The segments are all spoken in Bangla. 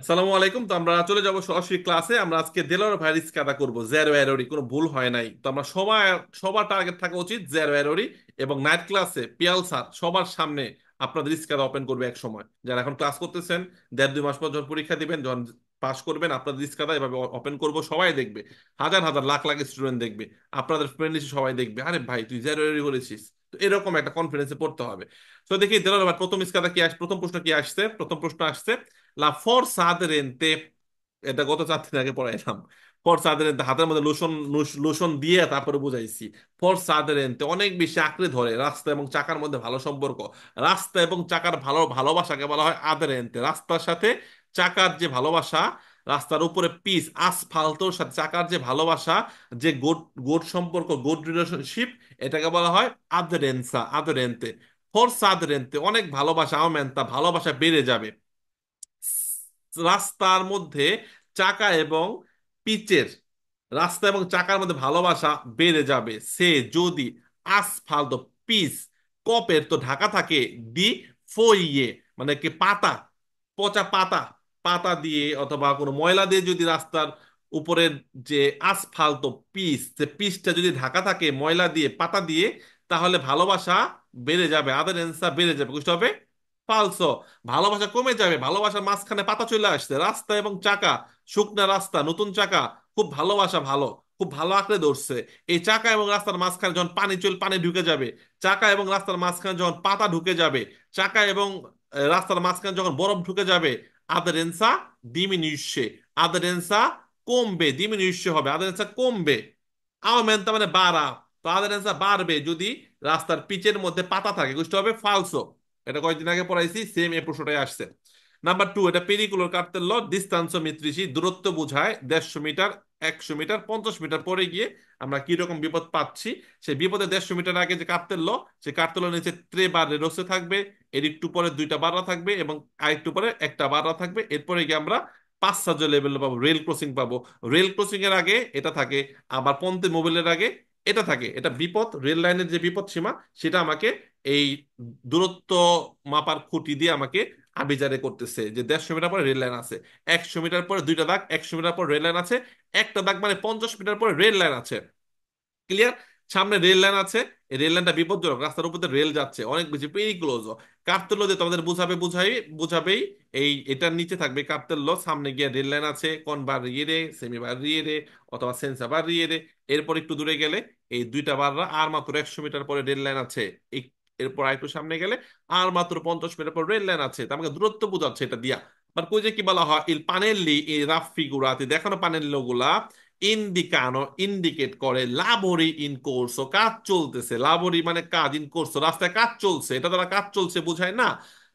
আসসালামু আলাইকুম তো আমরা চলে যাব সরাসরি ক্লাসে আমরা আজকে দেলোয়ার ভাইরিস রিস্ক করবো জেরো এরোরি কোনো ভুল হয় নাই তো আমরা সবাই সবার টার্গেট থাকা উচিত জেরো এরোরি এবং নাইট ক্লাসে পিয়াল স্যার সবার সামনে আপনাদের রিস্ক আদা ওপেন করবে এক সময় যারা এখন ক্লাস করতেছেন দেড় দুই মাস পর যখন পরীক্ষা দিবেন যখন পাশ করবেন আপনাদের রিস্ক আদা এভাবে ওপেন করবো সবাই দেখবে হাজার হাজার লাখ লাখ স্টুডেন্ট দেখবে আপনাদের ফ্রেন্ড সবাই দেখবে আরে ভাই তুই জেরো এরোরি করেছিস এরকম একটা কনফিডেন্সে পড়তে হবে তো দেখি দেলাল প্রথম ইস্কাটা কি আসছে প্রথম প্রশ্ন কি আসছে প্রথম প্রশ্ন আসছে লা ফর সাদরেনতে এটা গত চার দিন আগে পড়াইলাম ফর সাদ রেন্তে হাতের মধ্যে লোশন লোশন দিয়ে তারপরে বুঝাইছি ফর সাদ রেন্তে অনেক বেশি আঁকড়ে ধরে রাস্তা এবং চাকার মধ্যে ভালো সম্পর্ক রাস্তা এবং চাকার ভালো ভালোবাসাকে বলা হয় রেন্তে রাস্তার সাথে চাকার যে ভালোবাসা রাস্তার উপরে পিস আসফাল্টোর সাথে চাকার যে ভালোবাসা যে গোড গোড সম্পর্ক গোড রিলেশনশিপ এটাকে বলা হয় আদরেনসা আদরেন্তে ফোর্স আদরেন্তে অনেক ভালোবাসা আমেন্তা ভালোবাসা বেড়ে যাবে রাস্তার মধ্যে চাকা এবং পিচের রাস্তা এবং চাকার মধ্যে ভালোবাসা বেড়ে যাবে সে যদি ফালতো পিস কপের তো ঢাকা থাকে দি ফইয়ে মানে কি পাতা পচা পাতা পাতা দিয়ে অথবা কোনো ময়লা দিয়ে যদি রাস্তার উপরের যে আসফাল্ট পিস যে পিসটা যদি ঢাকা থাকে ময়লা দিয়ে পাতা দিয়ে তাহলে ভালোবাসা বেড়ে যাবে আদার এনসার বেড়ে যাবে বুঝতে হবে পালস ভালোবাসা কমে যাবে ভালোবাসার মাঝখানে পাতা চলে আসছে রাস্তা এবং চাকা শুকনা রাস্তা নতুন চাকা খুব ভালোবাসা ভালো খুব ভালো আঁকড়ে ধরছে এই চাকা এবং রাস্তার মাঝখানে যখন পানি চল পানি ঢুকে যাবে চাকা এবং রাস্তার মাঝখানে যখন পাতা ঢুকে যাবে চাকা এবং রাস্তার মাঝখানে যখন বরফ ঢুকে যাবে আদারেন্সা ডিমিনিউসে আদারেন্সা কমবে ডিমিনিউসে হবে আদার অ্যান্সার কমবে আওমেন্তা মানে বাড়া তো আদার বাড়বে যদি রাস্তার পিচের মধ্যে পাতা থাকে বুঝতে হবে ফালসো এটা কয়েকদিন আগে পড়াইছি সেম এ প্রশ্নটাই আসছে নাম্বার টু এটা পেরিকুলার কাটতে ল ডিস্টান্সোমিত্রিসি দূরত্ব বোঝায় দেড়শো মিটার একশো মিটার পঞ্চাশ মিটার পরে গিয়ে আমরা কিরকম বিপদ পাচ্ছি সেই বিপদে দেড়শো মিটার আগে যে কাটতেল সে কাটতেল নিচে ত্রে বারে রসে থাকবে এর একটু পরে দুইটা বাররা থাকবে এবং আরেকটু পরে একটা বাররা থাকবে এরপরে গিয়ে আমরা পাঁচ সাহায্য লেভেল পাবো রেল ক্রসিং পাবো রেল ক্রসিং এর আগে এটা থাকে আবার পন্থে মোবাইলের আগে এটা থাকে এটা বিপদ রেল লাইনের যে বিপদ সীমা সেটা আমাকে এই দূরত্ব মাপার খুঁটি দিয়ে আমাকে আবিজারে করতেছে যে দেড়শো মিটার পরে রেল লাইন আছে একশো মিটার পরে দুইটা দাগ একশো মিটার পর রেল লাইন আছে একটা দাগ মানে পঞ্চাশ মিটার পরে রেল লাইন আছে ক্লিয়ার সামনে রেল লাইন আছে রেল লাইনটা বিপজ্জনক রাস্তার উপর রেল যাচ্ছে অনেক বেশি ক্লোজ কাপ্তেল যে তোমাদের বুঝাবে বুঝাই বুঝাবেই এই এটার নিচে থাকবে কাপ্তেল ল সামনে গিয়ে রেল লাইন আছে কোন বার রিয়ে সেমি বার রিয়ে রে অথবা সেন্সা বার রিয়ে রে এরপর একটু দূরে গেলে এই দুইটা বাররা আর মাত্র একশো মিটার পরে রেল লাইন আছে এরপর আরেকটু সামনে গেলে আর মাত্র পঞ্চাশ মিনিট পর রেল লাইন আছে আমাকে দূরত্ব বোঝাচ্ছে এটা দিয়া বাট কই যে কি বলা হয় ইল পানেল্লি এই রাফ ফিগুরাতে দেখানো পানেল্লগুলা ইন্ডিকানো ইন্ডিকেট করে লাবরি ইন কোর্স কাজ চলতেছে লাবরি মানে কাজ ইন কোর্স রাস্তায় কাজ চলছে এটা দ্বারা কাজ চলছে বোঝায় না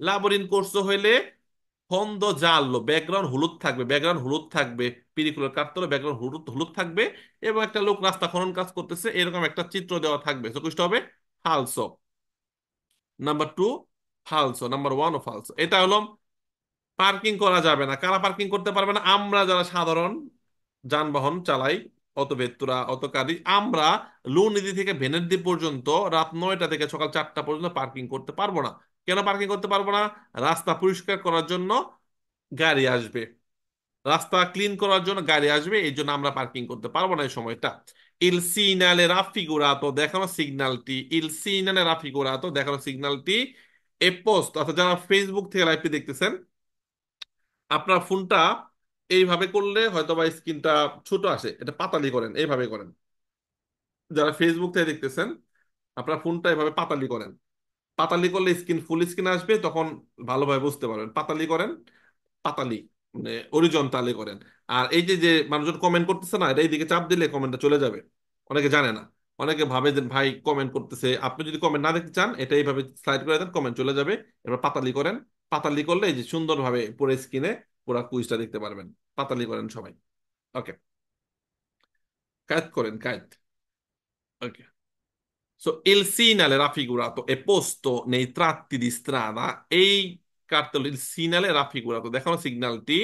লাবরি ইন কোর্স হইলে খন্দ জাল্লো ব্যাকগ্রাউন্ড হলুদ থাকবে ব্যাকগ্রাউন্ড হলুদ থাকবে পিরিকুলার কাটতলে ব্যাকগ্রাউন্ড হলুদ হলুদ থাকবে এবং একটা লোক রাস্তা খনন কাজ করতেছে এরকম একটা চিত্র দেওয়া থাকবে তো হবে হালসো নাম্বার টু ফালসো নাম্বার ওয়ান ও ফালসো এটা হলো পার্কিং করা যাবে না কারা পার্কিং করতে পারবে না আমরা যারা সাধারণ যানবাহন চালাই অত ভেতরা অত কারি আমরা লুনিধি থেকে ভেনের দ্বীপ পর্যন্ত রাত নয়টা থেকে সকাল চারটা পর্যন্ত পার্কিং করতে পারবো না কেন পার্কিং করতে পারবো না রাস্তা পরিষ্কার করার জন্য গাড়ি আসবে রাস্তা ক্লিন করার জন্য গাড়ি আসবে এই জন্য আমরা পার্কিং করতে পারবো না এই সময়টা ইল সিনালে রাফিগুরাতো দেখানো সিগন্যালটি ইল সিনালে রাফিগুরাতো দেখানো সিগন্যালটি এ পোস্ট অর্থাৎ যারা ফেসবুক থেকে লাইভটি দেখতেছেন আপনার ফোনটা এইভাবে করলে হয়তো বা স্ক্রিনটা ছোট আসে এটা পাতালি করেন এইভাবে করেন যারা ফেসবুক থেকে দেখতেছেন আপনার ফোনটা এভাবে পাতালি করেন পাতালি করলে স্ক্রিন ফুল স্ক্রিন আসবে তখন ভালোভাবে বুঝতে পারবেন পাতালি করেন পাতালি হরিজন্টালে মানে করেন আর এই যে যে মানুষজন কমেন্ট করতেছে না এটা এইদিকে চাপ দিলে কমেন্টটা চলে যাবে অনেকে জানে না অনেকে ভাবে যে ভাই কমেন্ট করতেছে আপনি যদি কমেন্ট না দেখতে চান এটা এইভাবে স্লাইড করে দেন কমেন্ট চলে যাবে এবার পাতালি করেন পাতালি করলে এই যে সুন্দরভাবে পুরো স্ক্রিনে পুরো কুইজটা দেখতে পারবেন পাতালি করেন সবাই ওকে কায়েত করেন কায়েত ওকে সো ইল সিনালে রাফিগুরাতো এ পোস্টো nei tratti di strada e কারতলির সিগনালে রাফি গুড়াতো দেখানো সিগনালটি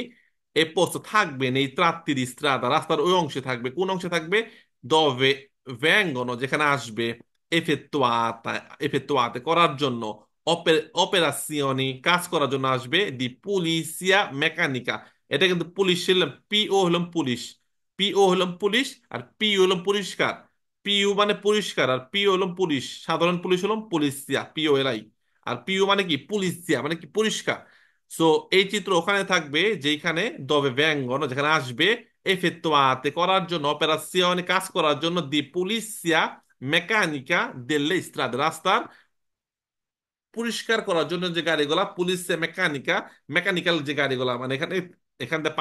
এ পোস্ট থাকবেন এই ত্রাত্তির ইস্ত্রাদা রাস্তার ওই অংশে থাকবে কোন অংশে থাকবে দবে ভ্যাঙ্গন যেখানে আসবে এফেত্তোয়াতা এফেত্তোয়াতে করার জন্য অপেরাসিয়নি কাজ করার জন্য আসবে দি পুলিশিয়া মেকানিকা এটা কিন্তু পুলিশ পিও হলাম পুলিশ পিও হলাম পুলিশ আর পিও হলাম পরিষ্কার পিইউ মানে পরিষ্কার আর পিও হলাম পুলিশ সাধারণ পুলিশ হলাম পুলিশিয়া পিও এলাই আর পিউ মানে কি পুলিশিয়া মানে কি পরিষ্কার সো এই চিত্র ওখানে থাকবে যেখানে দবে ব্যঙ্গন যেখানে আসবে তোয়াতে করার জন্য অপারেশনে কাজ করার জন্য দি পুলিশিয়া মেকানিকা দেল্লে ইস্ত্রাদ রাস্তার পরিষ্কার করার জন্য যে গাড়িগুলা পুলিশে মেকানিকা মেকানিক্যাল যে গাড়িগুলা মানে এখানে এখান থেকে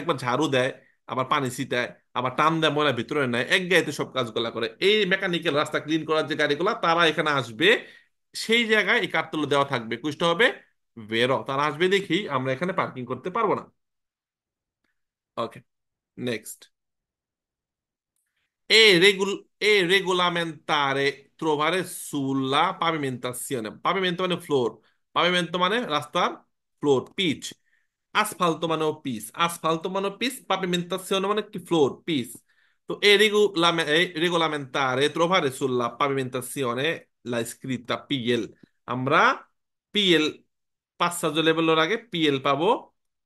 একবার ঝাড়ু দেয় আবার পানি ছিটায় আবার টান দেয় ময়লা ভিতরে নেয় এক গাড়িতে সব কাজগুলা করে এই মেকানিক্যাল রাস্তা ক্লিন করার যে গাড়িগুলা তারা এখানে আসবে সেই জায়গায় এই কাঠতলে দেওয়া থাকবে কুইজটা হবে বেরো তারা আসবে দেখি আমরা এখানে পার্কিং করতে পারবো না ওকে নেক্সট E, এ e regolamentare trovare sulla pavimentazione. Pavimento মানে ফ্লোর পাভিমেন্ট মানে রাস্তার ফ্লোর পিচ আসফালতো মানে পিচ আসফালতো মানে পিচ পাভিমেন্তাসিওন মানে কি ফ্লোর পিচ তো এ রেগুলামেন্ট রেগুলামেন্টারে trovare sulla pavimentazione la escrita PL আমরা PL passaggio লেভেলের আগে PL পাবো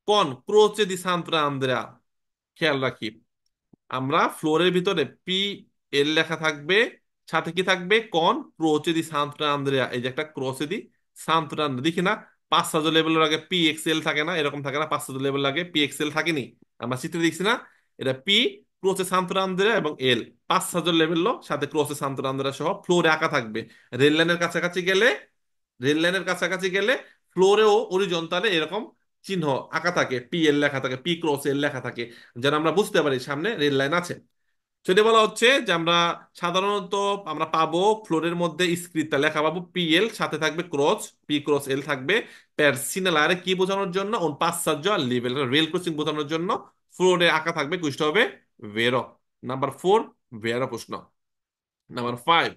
কোন ক্রোচে দি সান্ত্রা আন্দ্রা খেয়াল রাখি আমরা ফ্লোরের ভিতরে পি এল লেখা থাকবে সাথে কি থাকবে কন ক্রোচে দি সান্ত্রা আন্দ্রেয়া এই যে একটা ক্রোচে দি সান্ত্রা দেখি না পাঁচ সাজো লেভেলের আগে পি এক্স এল থাকে না এরকম থাকে না পাঁচ সাজো লেভেল আগে পি এক্সেল থাকেনি আমরা চিত্রে দেখছি না এটা পি ক্লোসে সান্তরান্দরা এবং এল পাঁচ হাজার লেভেল লো সাথে ক্লোসে সান্তরান্দ্রা সহ ফ্লোরে আঁকা থাকবে রেল লাইনের কাছাকাছি গেলে রেল লাইনের কাছাকাছি গেলে ফ্লোরেও অরিজন্তালে এরকম চিহ্ন আঁকা থাকে পি এল লেখা থাকে পি ক্রস এল লেখা থাকে যেন আমরা বুঝতে পারি সামনে রেল লাইন আছে সেটি বলা হচ্ছে যে আমরা সাধারণত আমরা পাবো ফ্লোরের মধ্যে স্ক্রিপ্টটা লেখা পাবো পি এল সাথে থাকবে ক্রস পি ক্রস এল থাকবে প্যার আরে কি বোঝানোর জন্য ওন পাঁচ আর লেভেল রেল ক্রসিং বোঝানোর জন্য ফ্লোরে আঁকা থাকবে কুইজটা হবে vero. Number four, vero Pushno. Number five,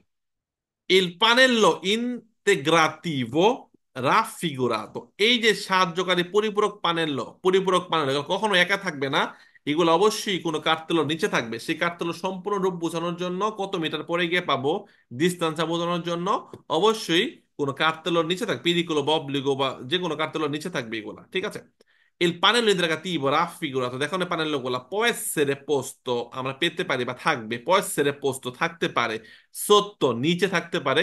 il pannello integrativo রাফিগুরাতো এই যে সাহায্যকারী পরিপূরক প্যানেল পরিপূরক প্যানেল কখনো একা থাকবে না এগুলো অবশ্যই কোনো কাঠতেলো নিচে থাকবে সেই কাঠতেলো সম্পূর্ণ রূপ বোঝানোর জন্য কত মিটার পরে গিয়ে পাবো ডিস্টেন্সটা বোঝানোর জন্য অবশ্যই কোনো কাঠতেলোর নিচে থাকবে পিরিকুলো ববলিগো বা যে কোনো কাঠতেলোর নিচে থাকবে এগুলা ঠিক আছে E il pannello idratativo raffigurato da con il pannello gola può essere posto আমরা পেতে পারি বা থাকবে può essere posto থাকতে পারে sotto নিচে থাকতে পারে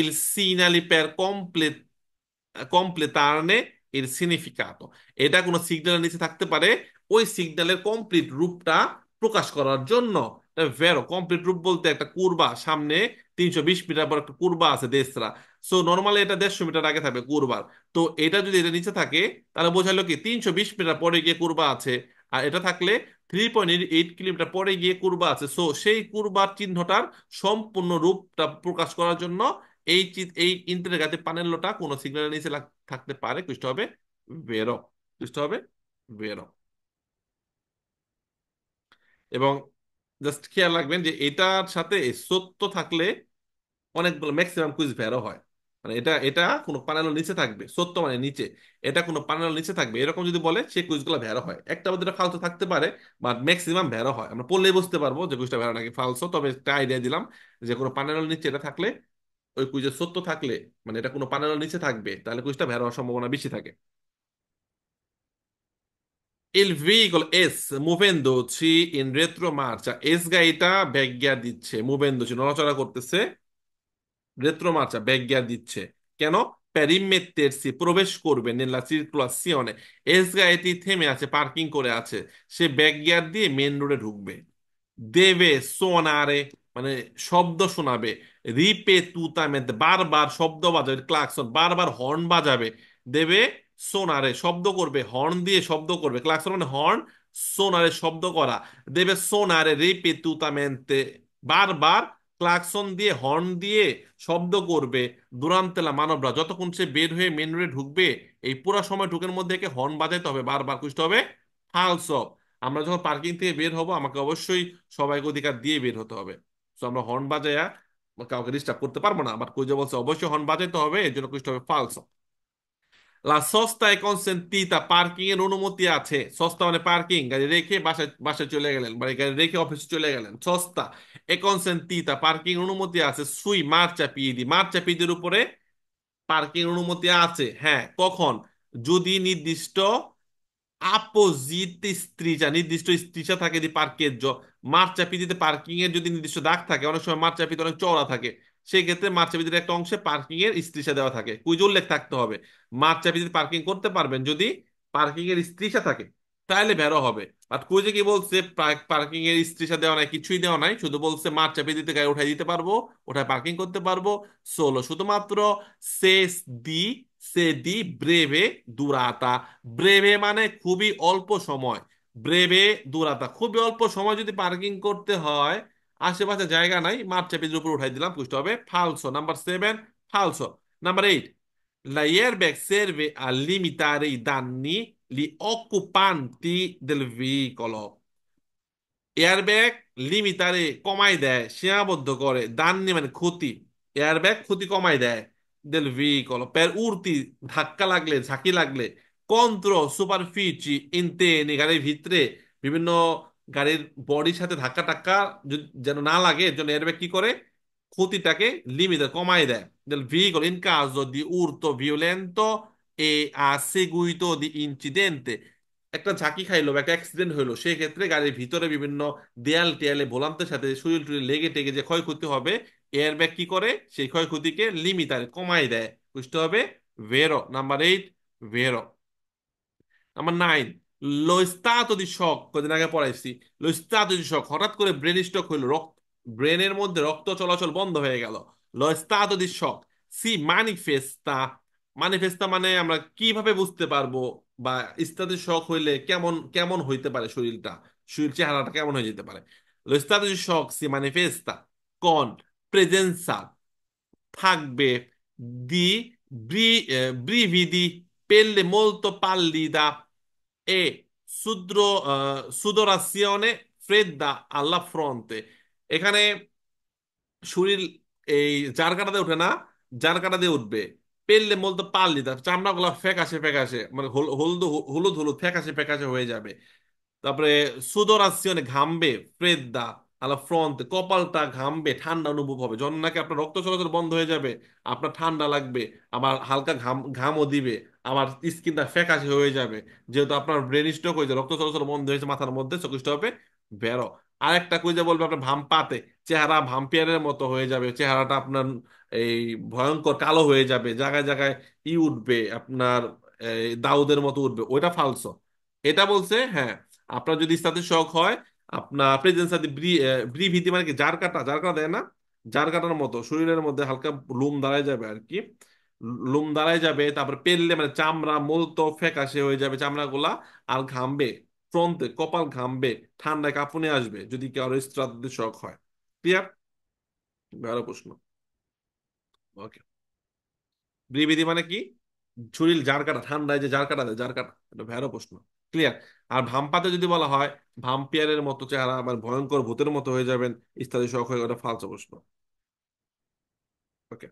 il segnale per complete, completarne এর সিগনিফিকাতো এটা কোনো সিগন্যালের নিচে থাকতে পারে ওই সিগন্যালের কমপ্লিট রূপটা প্রকাশ করার জন্য ভেরো কমপ্লিট রূপ বলতে একটা কুরবা সামনে তিনশো বিশ মিটার পর একটা কুরবা আছে দেশরা সো নর্মালি এটা দেড়শো মিটার আগে থাকবে কুরবার তো এটা যদি এটা নিচে থাকে তাহলে বোঝালো কি তিনশো বিশ মিটার পরে গিয়ে কুরবা আছে আর এটা থাকলে থ্রি পয়েন্ট এইট কিলোমিটার পরে গিয়ে কুরবা আছে সো সেই কুরবার চিহ্নটার সম্পূর্ণ রূপটা প্রকাশ করার জন্য এই এই ইন্টারের গাতে লোটা কোনো সিগন্যালের নিচে থাকতে পারে কৃষ্ট হবে বেরো কৃষ্ট হবে বেরো এবং জাস্ট খেয়াল রাখবেন যে এটার সাথে সত্য থাকলে অনেকগুলো ম্যাক্সিমাম কুইজ ভেরো হয় মানে এটা এটা কোন প্যানেলের নিচে থাকবে সত্য মানে নিচে এটা কোন প্যানেলের নিচে থাকবে এরকম যদি বলে সে কুইজগুলো ভ্যারো হয় একটা বা দুটা ফালতু থাকতে পারে বাট ম্যাক্সিমাম ভ্যারো হয় আমরা পড়লেই বুঝতে পারবো যে কুইজটা ভ্যারো নাকি ফালসো তবে একটা আইডিয়া দিলাম যে কোনো প্যানেলের নিচে এটা থাকলে ওই কুইজের সত্য থাকলে মানে এটা কোনো প্যানেলের নিচে থাকবে তাহলে কুইজটা ভ্যারো হওয়ার সম্ভাবনা বেশি থাকে Il veicolo S muovendoci in retromarcia. S গাড়িটা ব্যাগ গিয়ার দিচ্ছে মুভেন্ডোছি নড়াচড়া করতেছে মাচা Beggia দিচ্ছে কেন প্যারিমেট্টেরসি প্রবেশ করবে নেলা সিরকুলাসিয়নে এসগা এটি থেমে আছে পার্কিং করে আছে সে ব্যাকগিয়ার দিয়ে মেন রোডে ঢুকবে দেবে সোনারে মানে শব্দ শোনাবে রিপে তুতামে বারবার শব্দ বাজাবে ক্লাকসন বারবার হর্ন বাজাবে দেবে সোনারে শব্দ করবে হর্ন দিয়ে শব্দ করবে ক্লাকসন মানে হর্ন সোনারে শব্দ করা দেবে সোনারে রিপে তুতামেন্তে বারবার ক্লাকসন দিয়ে হর্ন দিয়ে শব্দ করবে দুরান্তলা মানবরা যতক্ষণ সে বের হয়ে মেন রোডে ঢুকবে এই পুরো সময় ঢুকের মধ্যে একে হর্ন বাজাইতে হবে বারবার কুষ্ট হবে ফালস অফ আমরা যখন পার্কিং থেকে বের হব আমাকে অবশ্যই সবাইকে অধিকার দিয়ে বের হতে হবে তো আমরা হর্ন বাজাইয়া কাউকে ডিস্টার্ব করতে পারবো না আমার কই যে বলছে অবশ্যই হর্ন বাজাইতে হবে এর জন্য কুষ্ট হবে ফালস অফ লা সস্তায় কনসেন্টিতা পার্কিং এর অনুমতি আছে সস্তা মানে পার্কিং গাড়ি রেখে বাসায় বাসায় চলে গেলেন মানে গাড়ি রেখে অফিসে চলে গেলেন সস্তা এ কনসেন্টিতা পার্কিং অনুমতি আছে সুই মার চাপিয়ে দি মার চাপিয়ে দিয়ে উপরে পার্কিং অনুমতি আছে হ্যাঁ কখন যদি নির্দিষ্ট আপোজিট স্ত্রীচা নির্দিষ্ট স্ত্রীচা থাকে যে পার্কের জ মার্চা পিদিতে পার্কিং এর যদি নির্দিষ্ট দাগ থাকে অনেক সময় মার চাপিতে অনেক চওড়া থাকে সেই ক্ষেত্রে মার্চাপিজির একটা অংশে পার্কিং এর স্ত্রীষা দেওয়া থাকে কুইজ উল্লেখ থাকতে হবে মার্চাপিজির পার্কিং করতে পারবেন যদি পার্কিং এর স্ত্রীষা থাকে তাহলে বেরো হবে বাট কুইজে কি বলছে পার্কিং এর স্ত্রীষা দেওয়া নাই কিছুই দেওয়া নাই শুধু বলছে মার চাপিয়ে দিতে গাড়ি উঠাই দিতে পারবো ওঠায় পার্কিং করতে পারবো সোলো শুধুমাত্র সেস দি সে দি ব্রেভে দুরাতা ব্রেভে মানে খুবই অল্প সময় ব্রেভে দুরাতা খুবই অল্প সময় যদি পার্কিং করতে হয় আশেপাশে জায়গা নাই মাঠ চেপেজের উপর উঠাই দিলাম পুষ্ট হবে ফালসো নাম্বার সেভেন ফালসো number eight La airbag serve a limitare i danni gli occupanti del veicolo. Airbag লিমিটারে কমাই দেয় সীমাবদ্ধ করে দাননি মানে ক্ষতি এয়ারব্যাগ ক্ষতি কমাই দেয় দেল ভিকল পের উড়তি ধাক্কা লাগলে ঝাঁকি লাগলে কন্ত্র সুপারফিচি ইনতেনি গাড়ির ভিতরে বিভিন্ন গাড়ির বডির সাথে ধাক্কা টাক্কা যেন না লাগে এর জন্য এরব্যাগ কি করে ক্ষতিটাকে লিমিটে কমায় দেয় ভিহিকল ইন কাজ দি উর্ত ভিওলেন্তো এ আসেগুইতো দি ইনসিডেন্টে একটা ঝাঁকি খাইলো বা একটা অ্যাক্সিডেন্ট হইলো সেই ক্ষেত্রে গাড়ির ভিতরে বিভিন্ন দেয়াল টেয়ালে ভোলান্তের সাথে শরীর টুরি লেগে টেগে যে ক্ষয়ক্ষতি হবে এয়ারব্যাগ কি করে সেই ক্ষয়ক্ষতিকে লিমিট আর কমায় দেয় বুঝতে হবে ভেরো নাম্বার এইট ভেরো নাম্বার নাইন লোস্তাত শখ কদিন আগে পড়াইছি লোস্তাত শখ হঠাৎ করে ব্রেন স্ট্রোক হইল রক্ত ব্রেনের মধ্যে রক্ত চলাচল বন্ধ হয়ে গেল লোস্তাত শখ সি মানিফেস্তা মানিফেস্তা মানে আমরা কিভাবে বুঝতে পারবো বা ইস্তাদি শখ হইলে কেমন কেমন হইতে পারে শরীরটা শরীর চেহারাটা কেমন হয়ে যেতে পারে লোস্তাত শখ সি মানিফেস্তা কন প্রেজেন্সা থাকবে দি ব্রিভিদি পেললে মলতো পাল্লিদা e sudro, uh, sudorazione fredda alla fronte এখানে শরীর এই জারকাটা দিয়ে উঠে না জারকাটা দিয়ে উঠবে পেললে বলতে পারলি তার চামড়া গুলা ফ্যাকাশে ফ্যাকাশে মানে হলুদ হলুদ হলুদ ফ্যাকাশে ফেকাশে হয়ে যাবে তারপরে সুদরাসিয়নে ঘামবে ফ্রেদ্দা আলা ফ্রন্ট কপালটা ঘামবে ঠান্ডা অনুভব হবে যখন নাকি আপনার রক্ত চলাচল বন্ধ হয়ে যাবে আপনার ঠান্ডা লাগবে আবার হালকা ঘাম ঘামও দিবে আমার স্কিনটা ফ্যাকাশে হয়ে যাবে যেহেতু আপনার ব্রেন স্ট্রোক হয়েছে রক্ত চলাচল বন্ধ হয়েছে মাথার মধ্যে চোখে স্টপে বেরো আরেকটা কুইজে বলবে আপনার ভাম্পাতে চেহারা ভাম্পিয়ারের মতো হয়ে যাবে চেহারাটা আপনার এই ভয়ঙ্কর কালো হয়ে যাবে জায়গায় জায়গায় ই উঠবে আপনার দাউদের মতো উঠবে ওইটা ফালস এটা বলছে হ্যাঁ আপনার যদি ইস্তাতে শখ হয় আপনার প্রেজেন্স সাথে ব্রি ভীতি মানে কি জারকাটা কাটা কাটা দেয় না জার কাটার মতো শরীরের মধ্যে হালকা লোম দাঁড়ায় যাবে আর কি লোম দাঁড়ায় যাবে তারপর পেললে মানে চামড়া মূল তো ফ্যাকাশে হয়ে যাবে চামড়া গুলা আর ঘামবে ফ্রন্টে কপাল ঘামবে ঠান্ডায় কাঁপুনে আসবে যদি কারো স্ত্রাদ্ধের শখ হয় ক্লিয়ার ভালো প্রশ্ন ওকে ব্রিবিধি মানে কি ঝুড়ির জার কাটা ঠান্ডায় যে জার কাটা দেয় জার কাটা এটা ভেরো প্রশ্ন ক্লিয়ার আর ভাম্পাতে যদি বলা হয় ভাম্পিয়ারের মতো চেহারা আবার ভয়ঙ্কর ভূতের মতো হয়ে যাবেন ইত্যাদি শখ হয়ে ওটা ফালসা প্রশ্ন ওকে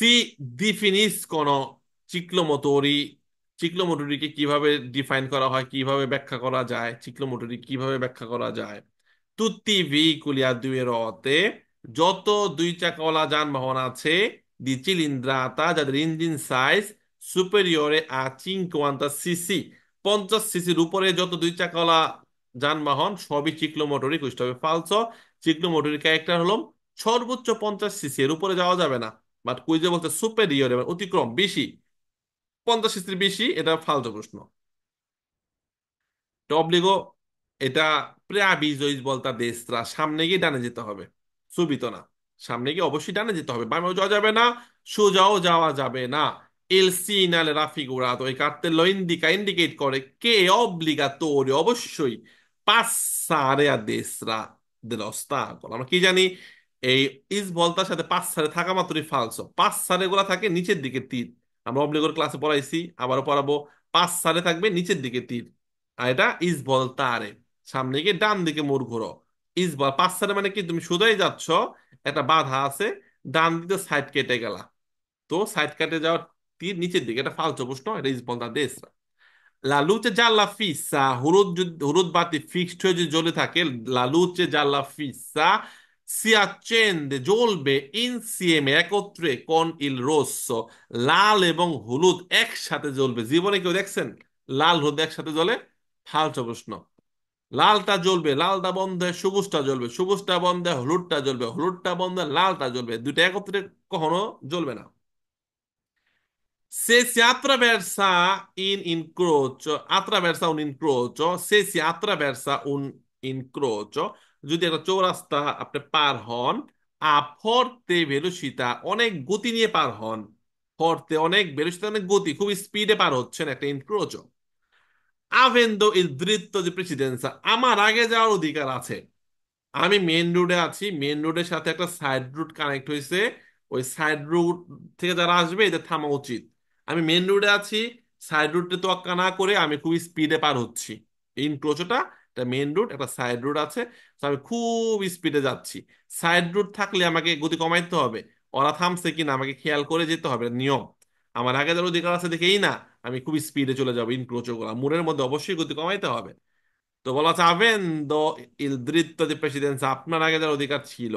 si definiscono ciclomotori চিক্লোমোটরিকে কিভাবে ডিফাইন করা হয় কিভাবে ব্যাখ্যা করা যায় চিক্লোমোটরি কিভাবে ব্যাখ্যা করা যায় তুত্তি ভেইকুলি আর দুই রতে যত দুই চাকাওয়ালা যানবাহন আছে দি চিলিন্দ্রাতা যাদের ইঞ্জিন সাইজ সুপেরিয়রে আ চিঙ্কোয়ান্তা সিসি পঞ্চাশ সিসির উপরে যত দুই চাকাওয়ালা যানবাহন সবই চিক্লোমোটরি খুঁজতে হবে ফালস চিক্লোমোটরির ক্যারেক্টার হলো সর্বোচ্চ পঞ্চাশ সিসি এর উপরে যাওয়া যাবে না বাট কুইজে বলতে সুপেরিয়র এবং অতিক্রম বেশি পঞ্চাশ স্ত্রী বেশি এটা ফালতু প্রশ্ন টবলিগো এটা প্রায় বিজয়ী বলতা দেশরা সামনে গিয়ে ডানে যেতে হবে সুবিত না সামনে গিয়ে অবশ্যই ডানে যেতে হবে বামেও যাওয়া যাবে না সোজাও যাওয়া যাবে না এলসি নালে রাফি গোড়া তো এই কার্তেল ইন্ডিকা ইন্ডিকেট করে কে অব্লিগাতরি অবশ্যই পাঁচ সারে আর দেশরা দেলস্তা আমরা কি জানি এই ইজ বলতার সাথে পাঁচ সারে থাকা মাত্রই ফালস পাঁচ সারে গুলা থাকে নিচের দিকে তীর আমরা অবলিগর ক্লাসে পড়াইছি আবারও পড়াবো পাঁচ সারে থাকবে নিচের দিকে তীর আর এটা ইজ বল আরে সামনে গিয়ে ডান দিকে মোড় ঘোরো ইজ বল পাঁচ সারে মানে কি তুমি সোজাই যাচ্ছ একটা বাধা আছে ডান দিকে সাইড কেটে গেলা তো সাইড কাটে যাওয়ার তীর নিচের দিকে এটা ফালস প্রশ্ন এটা ইজ বলতা দেশ লালুচে জাল্লা ফিসা হলুদ যদি হলুদ বাতি ফিক্সড হয়ে যদি জ্বলে থাকে লালু হচ্ছে জাল্লা ফিসা si accende জ্বলবে ইনসিএমে একত্রে কন ইল রোস্য লাল এবং হলুদ একসাথে জ্বলবে জীবনে কেউ দেখছেন লাল হলুদ একসাথে জ্বলে ফালসো প্রশ্ন লালটা জ্বলবে লালটা বন্ধ হয়ে সবুজটা জ্বলবে সবুজটা বন্ধ হয়ে হলুদটা জ্বলবে হলুদটা বন্ধ হয়ে লালটা জ্বলবে দুটা একত্রে কখনো জ্বলবে না Se si attraversa in incrocio, attraversa un incrocio, se si attraversa un incrocio, যদি একটা চৌরাস্তা আপনি পার হন আ ফরতে ভেলোসিতা অনেক গতি নিয়ে পার হন ফরতে অনেক ভেলোসিতা অনেক গতি খুব স্পিডে পার হচ্ছেন একটা ইনক্রোচক আভেন্দো ইল দৃত্ত যে প্রেসিডেন্সা আমার আগে যাওয়ার অধিকার আছে আমি মেন রোডে আছি মেন রোডের সাথে একটা সাইড রুট কানেক্ট হয়েছে ওই সাইড রুট থেকে যারা আসবে এদের থামা উচিত আমি মেন রোডে আছি সাইড রুটে তোয়াক্কা না করে আমি খুব স্পিডে পার হচ্ছি ইনক্রোচটা একটা মেন রুট একটা সাইড রুট আছে তো আমি খুব স্পিডে যাচ্ছি সাইড রুট থাকলে আমাকে গতি কমাইতে হবে ওরা থামছে কিনা আমাকে খেয়াল করে যেতে হবে নিয়ম আমার আগে যার অধিকার আছে দেখেই না আমি খুব স্পিডে চলে যাবো ইনক্রোচও করা মুরের মধ্যে অবশ্যই গতি কমাইতে হবে তো বলা চাবেন avendo il diritto আপনার আগে যার অধিকার ছিল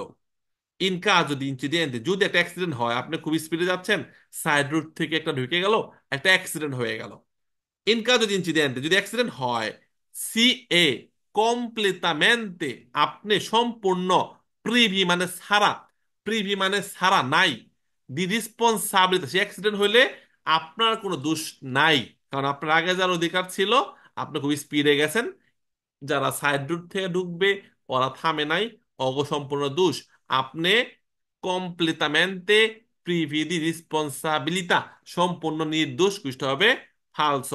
ইনকা যদি ইনসিডেন্ট যদি একটা অ্যাক্সিডেন্ট হয় আপনি খুব স্পিডে যাচ্ছেন সাইড রুট থেকে একটা ঢুকে গেল একটা অ্যাক্সিডেন্ট হয়ে গেল ইনকা যদি ইনসিডেন্ট যদি অ্যাক্সিডেন্ট হয় সি এ কমপ্লিতামেন্টে আপনি সম্পূর্ণ প্রিভি মানে সারা প্রিভি মানে সারা নাই দি রিসপন্সাবিলিটি সে অ্যাক্সিডেন্ট হইলে আপনার কোনো দোষ নাই কারণ আপনার আগে যার অধিকার ছিল আপনি খুব স্পিডে গেছেন যারা সাইড রুট থেকে ঢুকবে ওরা থামে নাই অগসম্পূর্ণ দোষ আপনি প্রিভি দি রিসপন্সাবিলিতা সম্পূর্ণ নির্দোষ কুষ্ট হবে ফালস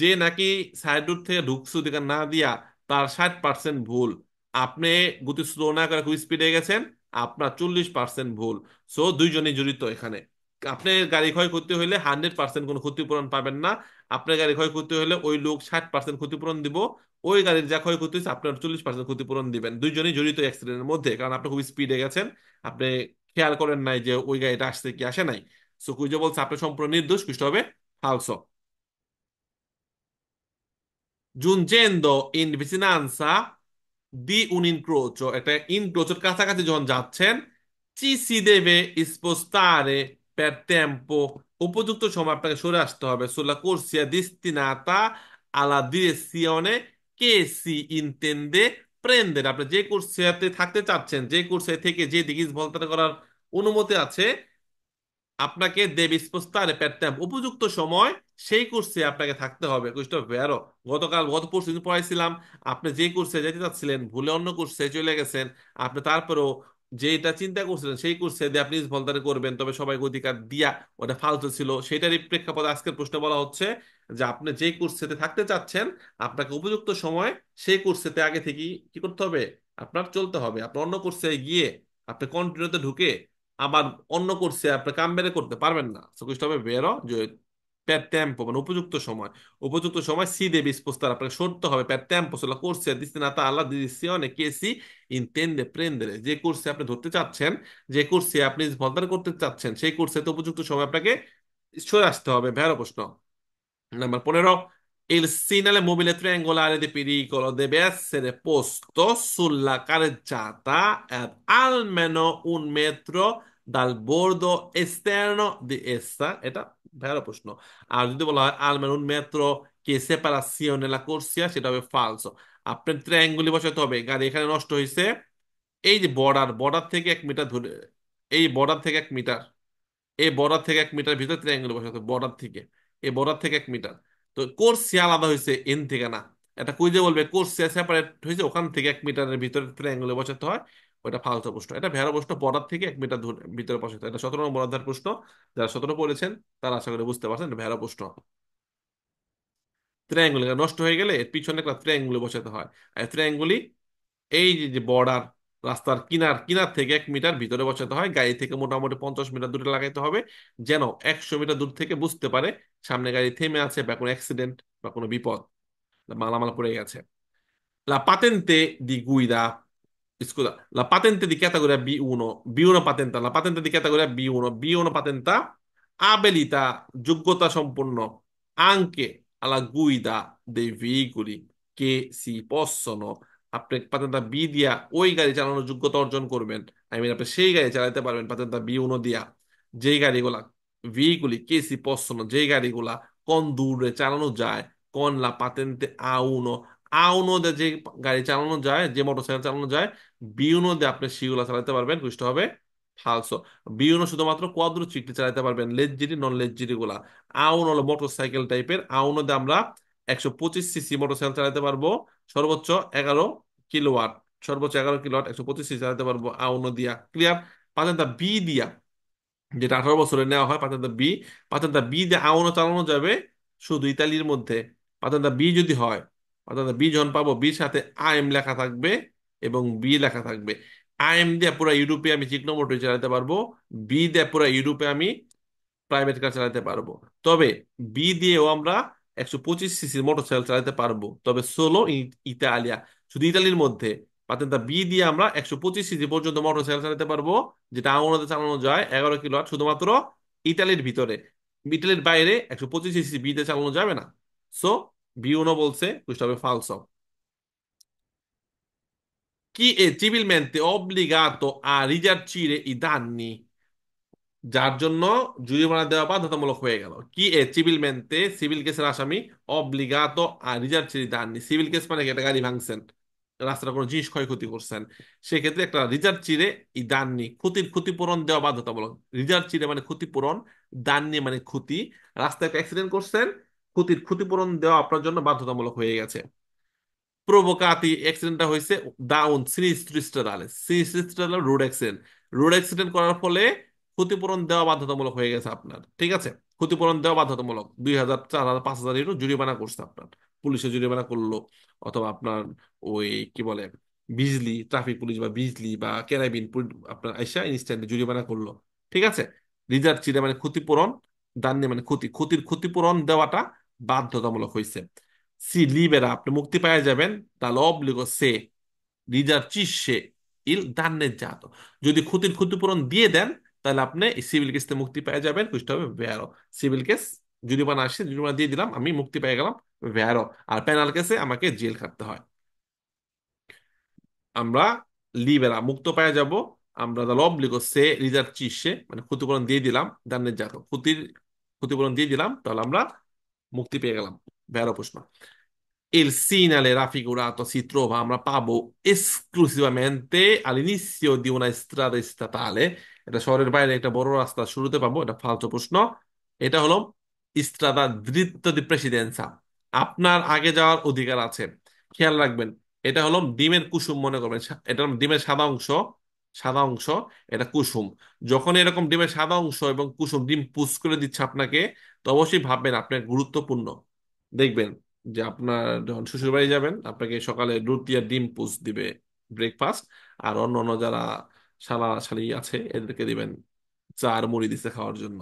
যে নাকি সাইড রুট থেকে ঢুকছে অধিকার না দিয়া তার ষাট পার্সেন্ট ভুল আপনি গতি স্লো না করে খুব স্পিডে গেছেন আপনার চল্লিশ পার্সেন্ট ভুল সো দুইজনই জড়িত এখানে আপনি গাড়ি ক্ষয় করতে হলে হান্ড্রেড পার্সেন্ট কোনো ক্ষতিপূরণ পাবেন না আপনার গাড়ি ক্ষয় করতে হলে ওই লোক ষাট পার্সেন্ট ক্ষতিপূরণ দিব ওই গাড়ির যা ক্ষয়ক্ষতি হয়েছে আপনার চল্লিশ পার্সেন্ট ক্ষতিপূরণ দিবেন দুইজনই জড়িত অ্যাক্সিডেন্টের মধ্যে কারণ আপনি খুব স্পিডে গেছেন আপনি খেয়াল করেন নাই যে ওই গাড়িটা আসছে কি আসে নাই সো কুইজে বলছে আপনি সম্পূর্ণ নির্দোষ কুষ্ট হবে ফালসো giungendo in vicinanza di un incrocio, e te incrocio caso John Jackson, ci si deve spostare per tempo tutto ciò, ma per il resto, sulla corsia destinata alla direzione che si intende prendere আপনি যে কোর্সিয়াতে থাকতে চাচ্ছেন যে কোর্সে থেকে যে দিকে স্পষ্টতা করার অনুমতি আছে আপনাকে দেবে স্পষ্টতারে per tempo উপযুক্ত সময় সেই কোর্সে আপনাকে থাকতে হবে কোর্সটা ভেরো গতকাল গত পরশু দিন পড়াইছিলাম আপনি যে কোর্সে যেতে চাচ্ছিলেন ভুলে অন্য কোর্সে চলে গেছেন আপনি তারপরেও যেটা চিন্তা করছিলেন সেই কোর্সে দিয়ে আপনি ফলদারি করবেন তবে সবাইকে অধিকার দিয়া ওটা ফালতু ছিল সেটারই প্রেক্ষাপটে আজকের প্রশ্ন বলা হচ্ছে যে আপনি যে কোর্সেতে থাকতে চাচ্ছেন আপনাকে উপযুক্ত সময় সেই কোর্সেতে আগে থেকেই কি করতে হবে আপনার চলতে হবে আপনি অন্য কোর্সে গিয়ে আপনি কন্টিনিউতে ঢুকে আবার অন্য কোর্সে আপনি কাম বেড়ে করতে পারবেন না সো হবে বেরো per tempo মানে উপযুক্ত সময় উপযুক্ত সময় si deve spostare আপনাকে সরতে হবে per tempo sulla corsia destinata alla decisione che si intende prendere যে কোর্সে আপনি ধরতে চাচ্ছেন যে কোর্সে আপনি স্পন্সর করতে চাচ্ছেন সেই কোর্সে তো উপযুক্ত সময় আপনাকে সরে আসতে হবে ভেরো প্রশ্ন নাম্বার পনেরো Il segnale mobile triangolare di pericolo deve essere posto sulla carreggiata ad almeno un metro dal bordo esterno di essa, এটা ভালো প্রশ্ন আর যদি বলা হয় almeno un metro che separazione la সেটা হবে falso আপনার ত্রায়াঙ্গুলি বসাতে হবে গাড়ি এখানে নষ্ট হয়েছে এই যে বর্ডার বর্ডার থেকে এক মিটার ধরে এই বর্ডার থেকে এক মিটার এই বর্ডার থেকে এক মিটার ভিতরে ত্রায়াঙ্গুলি বসাতে বর্ডার থেকে এই বর্ডার থেকে এক মিটার তো কোর্সিয়া আলাদা হয়েছে এন থেকে না এটা কুইজে বলবে কোর্সিয়া সেপারেট হয়েছে ওখান থেকে এক মিটারের ভিতরে ট্রায়াঙ্গুলে বসাতে হয় ওটা ফালতু প্রশ্ন এটা ভেড়া প্রশ্ন বর্ডার থেকে এক মিটার ভিতরে পাশে এটা সতেরো নম্বর অধ্যায়ের প্রশ্ন যারা সতেরো পড়েছেন তারা আশা করে বুঝতে পারছেন ভেড়া প্রশ্ন ত্রিয়াঙ্গুলি নষ্ট হয়ে গেলে এর পিছনে একটা ত্রিয়াঙ্গুলি বসাতে হয় আর ত্রিয়াঙ্গুলি এই যে বর্ডার রাস্তার কিনার কিনার থেকে এক মিটার ভিতরে বসাতে হয় গাড়ি থেকে মোটামুটি পঞ্চাশ মিটার দূরে লাগাইতে হবে যেন একশো মিটার দূর থেকে বুঝতে পারে সামনে গাড়ি থেমে আছে বা কোনো অ্যাক্সিডেন্ট বা কোনো বিপদ মালামাল পড়ে গেছে লা পাতেন্তে দি গুইদা scusa, la patente di categoria B1, B1 patenta, la patente di categoria B1, B1 patenta abilita giugota সম্পন্ন anche alla guida dei veicoli che si possono আপনি পাতেন্তা o i ওই c'erano giugota orgion অর্জন ai আই মিন আপনি সেই c'erano চালাতে পারবেন পাতেন্তা বি উনো দিয়া যেই গাড়িগুলা veicoli che si possono যেই গাড়িগুলা condurre c'erano già con la patente A1 A1 J গাড়ি চালানো যায় J মোটরসাইকেল চালানো যায় বিউনো দিয়ে আপনি সিগুলা চালাতে পারবেন কষ্ট হবে ফালসো বিউনো শুধুমাত্র কোয়াদ্রো চিকটি চালাতে পারবেন লেজজিডি নন লেজজিডি গুলা আউন হলো মোটরসাইকেল টাইপের আউনো দিয়ে আমরা একশো পঁচিশ সিসি মোটরসাইকেল চালাতে পারবো সর্বোচ্চ এগারো কিলোওয়াট সর্বোচ্চ এগারো কিলোওয়াট একশো পঁচিশ সিসি চালাতে পারবো আউনো দিয়া ক্লিয়ার পাঁচান্তা বি দিয়া যেটা আঠারো বছরে নেওয়া হয় পাঁচটা বি পাঁচটা বি দিয়ে আউনো চালানো যাবে শুধু ইতালির মধ্যে পাঁচটা বি যদি হয় পাঁচান্তা বি যখন পাবো বির সাথে আইম লেখা থাকবে এবং বি লেখা থাকবে আই এম দিয়ে পুরো ইউরোপে আমি চিকনো মোটর চালাতে পারবো বি দিয়ে পুরো ইউরোপে আমি প্রাইভেট কার চালাতে পারবো তবে বি দিয়েও আমরা একশো পঁচিশ সিসির মোটরসাইকেল চালাতে পারবো তবে সোলো ইতালিয়া শুধু ইতালির মধ্যে পাতেন্তা বি দিয়ে আমরা একশো পঁচিশ সিসি পর্যন্ত মোটরসাইকেল চালাতে পারবো যেটা আমাদের চালানো যায় এগারো কিলো আর শুধুমাত্র ইতালির ভিতরে ইতালির বাইরে একশো পঁচিশ সিসি বিতে চালানো যাবে না সো বিউনো বলছে কুস্টাবে ফালসো chi è civilmente obbligato a রিজার্চির এই দান্নি যার জন্য জরিমানা দেওয়া বাধ্যতামূলক হয়ে গেল কি এ সিভিল মেনতে সিভিল কেসের আসামি অব্লিগাতো আর রিজার্চির দাননি সিভিল কেস মানে একটা গাড়ি ভাঙছেন রাস্তার কোনো জিনিস ক্ষয়ক্ষতি করছেন সেক্ষেত্রে একটা রিজার্ভ চিরে এই দাননি ক্ষতির ক্ষতিপূরণ দেওয়া বাধ্যতামূলক রিজার্ভ চিরে মানে ক্ষতিপূরণ দাননি মানে ক্ষতি রাস্তায় একটা অ্যাক্সিডেন্ট করছেন ক্ষতির ক্ষতিপূরণ দেওয়া আপনার জন্য বাধ্যতামূলক হয়ে গেছে প্রোবোকাতি অ্যাক্সিডেন্টটা হয়েছে দাউন সিনিস্ট্রিস্টা সিনিস্ট্রিস্টাল রোড অ্যাক্সিডেন্ট রোড অ্যাক্সিডেন্ট করার ফলে ক্ষতিপূরণ দেওয়া বাধ্যতামূলক হয়ে গেছে আপনার ঠিক আছে ক্ষতিপূরণ দেওয়া বাধ্যতামূলক দুই হাজার চার হাজার পাঁচ হাজার ইউরো জরিমানা করছে আপনার পুলিশে জরিমানা করলো অথবা আপনার ওই কি বলে বিজলি ট্রাফিক পুলিশ বা বিজলি বা ক্যারাবিন আপনার আইসা ইনস্ট্যান্টে জরিমানা করলো ঠিক আছে রিজার্ভ চিটা মানে ক্ষতিপূরণ দান মানে ক্ষতি ক্ষতির ক্ষতিপূরণ দেওয়াটা বাধ্যতামূলক হয়েছে সি লিবেরা আপনি মুক্তি পাওয়া যাবেন তাহলে অবলিগ সে চিসে ইল দান্নের জাত যদি ক্ষতির ক্ষতিপূরণ দিয়ে দেন তাহলে আপনি সিভিল কেসতে মুক্তি পেয়ে যাবেন খুঁজতে হবে ভ্যারো সিভিল কেস জরিমানা আসছে জরিমানা দিয়ে দিলাম আমি মুক্তি পেয়ে গেলাম ভ্যারো আর প্যানাল কেসে আমাকে জেল খাটতে হয় আমরা লিবেরা মুক্ত পায়ে যাব আমরা দা লিগো সে রিজার্ভ চিসে মানে ক্ষতিপূরণ দিয়ে দিলাম দান্নের জাত ক্ষতির ক্ষতিপূরণ দিয়ে দিলাম তাহলে আমরা মুক্তি পেয়ে গেলাম vero Pushma. Il Sinale raffigurato si trova a Mrapabu esclusivamente all'inizio di una strada statale এটা শহরের বাইরে একটা বড় রাস্তা শুরুতে পাবো এটা ফালতু প্রশ্ন এটা হলো ইস্ট্রাদা দৃত্ত দি প্রেসিডেন্সা আপনার আগে যাওয়ার অধিকার আছে খেয়াল রাখবেন এটা হলো ডিমের কুসুম মনে করবেন এটা ডিমের সাদা অংশ সাদা অংশ এটা কুসুম যখন এরকম ডিমের সাদা অংশ এবং কুসুম ডিম পুষ করে দিচ্ছে আপনাকে তো অবশ্যই ভাববেন আপনার গুরুত্বপূর্ণ দেখবেন যে আপনার যখন শ্বশুর বাড়ি যাবেন আপনাকে সকালে রুটি আর ডিম পুষ দিবে ব্রেকফাস্ট আর অন্য অন্য যারা শালা শালি আছে এদেরকে দিবেন চার মুড়ি দিছে খাওয়ার জন্য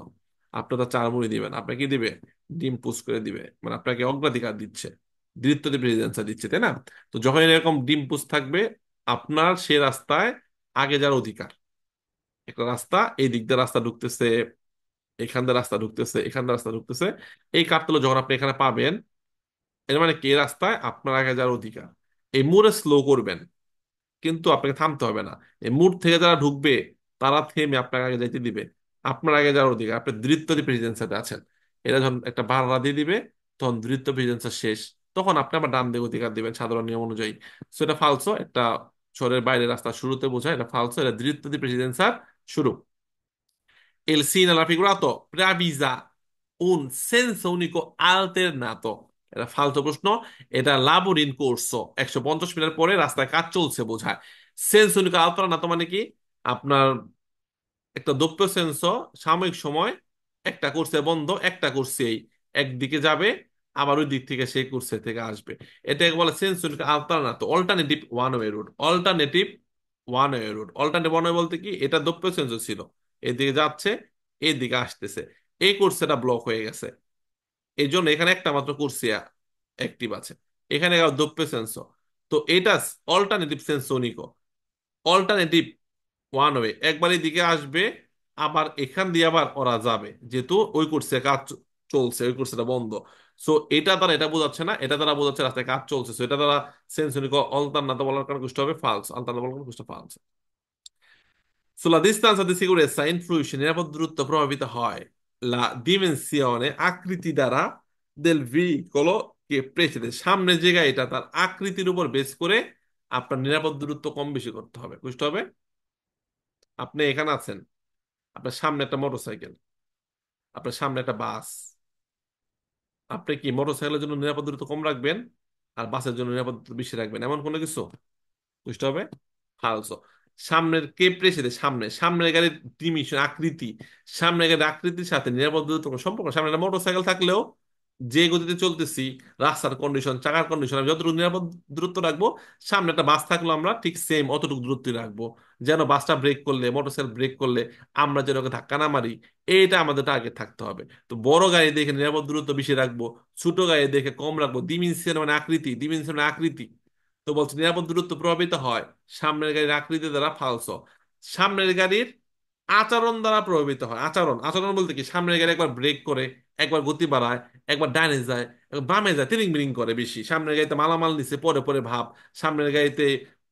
আপনারা চার মুড়ি দিবেন আপনাকে কি দিবে ডিম পুষ করে দিবে মানে আপনাকে অগ্রাধিকার দিচ্ছে দ্বিতীয় প্রেসিডেন্সা দিচ্ছে তাই না তো যখন এরকম ডিম পুষ থাকবে আপনার সে রাস্তায় আগে যার অধিকার একটা রাস্তা এই দিক দিয়ে রাস্তা ঢুকতেছে এখানে রাস্তা ঢুকতেছে এখান রাস্তা ঢুকতেছে এই কাঠগুলো যখন আপনি এখানে পাবেন এর মানে কে রাস্তায় আপনার আগে যার অধিকার এই মোড়ে স্লো করবেন কিন্তু আপনাকে থামতে হবে না এই মোড় থেকে যারা ঢুকবে তারা থেমে আপনাকে আগে যেতে দিবে আপনার আগে যাওয়ার অধিকার আপনি যে প্রেসিডেন্সিতে আছেন এটা যখন একটা ভাড়া দিয়ে দিবে তখন দৃত্ব প্রেসিডেন্সি শেষ তখন আপনি আবার ডান দিকে অধিকার দিবেন সাধারণ নিয়ম অনুযায়ী সো এটা ফালসো একটা শহরের বাইরে রাস্তা শুরুতে বোঝায় এটা ফালসো এটা দি প্রেসিডেন্সার শুরু il sino raffigurato preavvisa un senso unico alternato এটা ফালতু প্রশ্ন এটা লাবরিন কোর্স একশো পঞ্চাশ মিটার পরে রাস্তায় কাজ চলছে বোঝায় সেন্স উনিকা আলতরা মানে কি আপনার একটা দ্রব্য সেন্স সাময়িক সময় একটা কোর্সে বন্ধ একটা কোর্সেই একদিকে যাবে আবার ওই দিক থেকে সেই কোর্সে থেকে আসবে এটাকে বলে সেন্স না তো alternative one way route alternative one way route alternative one way বলতে কি এটা দ্রব্য সেন্স ছিল এদিকে যাচ্ছে এদিকে আসতেছে এই কোর্সেটা ব্লক হয়ে গেছে এই জন্য এখানে একটা মাত্র কোর্সিয়া অ্যাক্টিভ আছে এখানে দোপ্য সেন্স তো এটা অল্টারনেটিভ সেন্সোনিকো অল্টারনেটিভ ওয়ান ওয়ে একবার এদিকে আসবে আবার এখান দিয়ে আবার ওরা যাবে যেহেতু ওই কোর্সে কাজ চলছে ওই কোর্সটা বন্ধ সো এটা তারা এটা বোঝাচ্ছে না এটা তারা বোঝাচ্ছে রাস্তায় কাজ চলছে সো এটা তারা সেন্সনিক অল্টারনাতা বলার কারণে কুষ্ট হবে ফালস আলতানা বলার কারণে কুষ্ট ফালস So la distanza di sicurezza e influisce nella condotta proibita হয় la dimensione আকৃতি দ্বারা del veicolo কে প্রেসিডেন্ট সামনে জায়গায় এটা তার আকৃতির উপর বেস করে আপনার নিরাপদ দূরত্ব কম বেশি করতে হবে বুঝতে হবে আপনি এখানে আছেন আপনার সামনে একটা মোটরসাইকেল আপনার সামনে একটা বাস আপনি কি মোটরসাইকেলের জন্য নিরাপদ দূরত্ব কম রাখবেন আর বাসের জন্য নিরাপদ বেশি রাখবেন এমন কোনো কিছু বুঝতে হবে ফালসো সামনের কে সাথে সামনে সামনের গাড়ির ডিমিশন আকৃতি সামনের গাড়ির আকৃতির সাথে নিরাপত্তার সম্পর্ক সামনে একটা মোটরসাইকেল থাকলেও যে গতিতে চলতেছি রাস্তার কন্ডিশন চাকার কন্ডিশন আমি যতটুকু নিরাপদ দূরত্ব রাখবো সামনে একটা বাস থাকলেও আমরা ঠিক সেম অতটুকু দূরত্বই রাখবো যেন বাসটা ব্রেক করলে মোটরসাইকেল ব্রেক করলে আমরা যেন ওকে ধাক্কা না মারি এইটা আমাদের টার্গেট থাকতে হবে তো বড় গাড়ি দেখে নিরাপদ দূরত্ব বেশি রাখবো ছোট গাড়ি দেখে কম রাখবো দিমিনসিয়ান মানে আকৃতি দিমিনসিয়ান মানে আকৃতি তো বলছে নিরাপদ দূরত্ব প্রভাবিত হয় সামনের গাড়ির আকৃতি দ্বারা ফালস সামনের গাড়ির আচরণ দ্বারা প্রভাবিত হয় আচরণ আচরণ বলতে কি সামনের গাড়ি একবার ব্রেক করে একবার গতি বাড়ায় একবার ডাইনে যায় বামে যায় তিনিং বিনিং করে বেশি সামনের গাড়িতে মালামাল নিছে পরে পরে ভাব সামনের গাড়িতে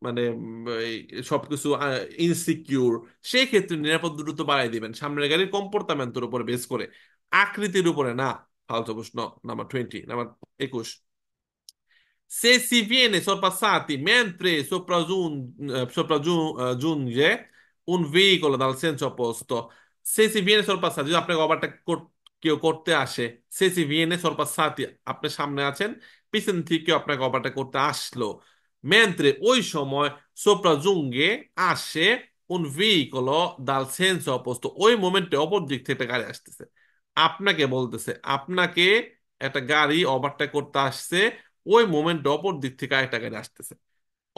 মানে সবকিছু ইনসিকিউর সেই ক্ষেত্রে নিরাপদ দূরত্ব বাড়াই দিবেন সামনের গাড়ির কম্পোর্তামেন্টের উপরে বেস করে আকৃতির উপরে না ফালতু প্রশ্ন নাম্বার টোয়েন্টি নাম্বার একুশ Se si viene sorpassati mentre sopraggiunge, eh, sopraggiunge eh, un veicolo dal senso opposto, se si viene sorpassati যদি আপনাকে ওভারটেক কেউ করতে আসে সে সি ভিয়েনে সরপাসাতি আপনার সামনে আছেন পিছন থেকে আপনাকে ওভারটেক করতে আসলো মেন্ত্রে ওই সময় সোপ্রাজুঙ্গে আসে উন ভেহিকল দাল সেন্স অপোস্ত ওই মোমেন্টে অপর দিক থেকে একটা গাড়ি আসতেছে আপনাকে বলতেছে আপনাকে একটা গাড়ি ওভারটেক করতে আসছে ওই মোমেন্ট অপর দিক থেকে আরেকটা গাড়ি আসতেছে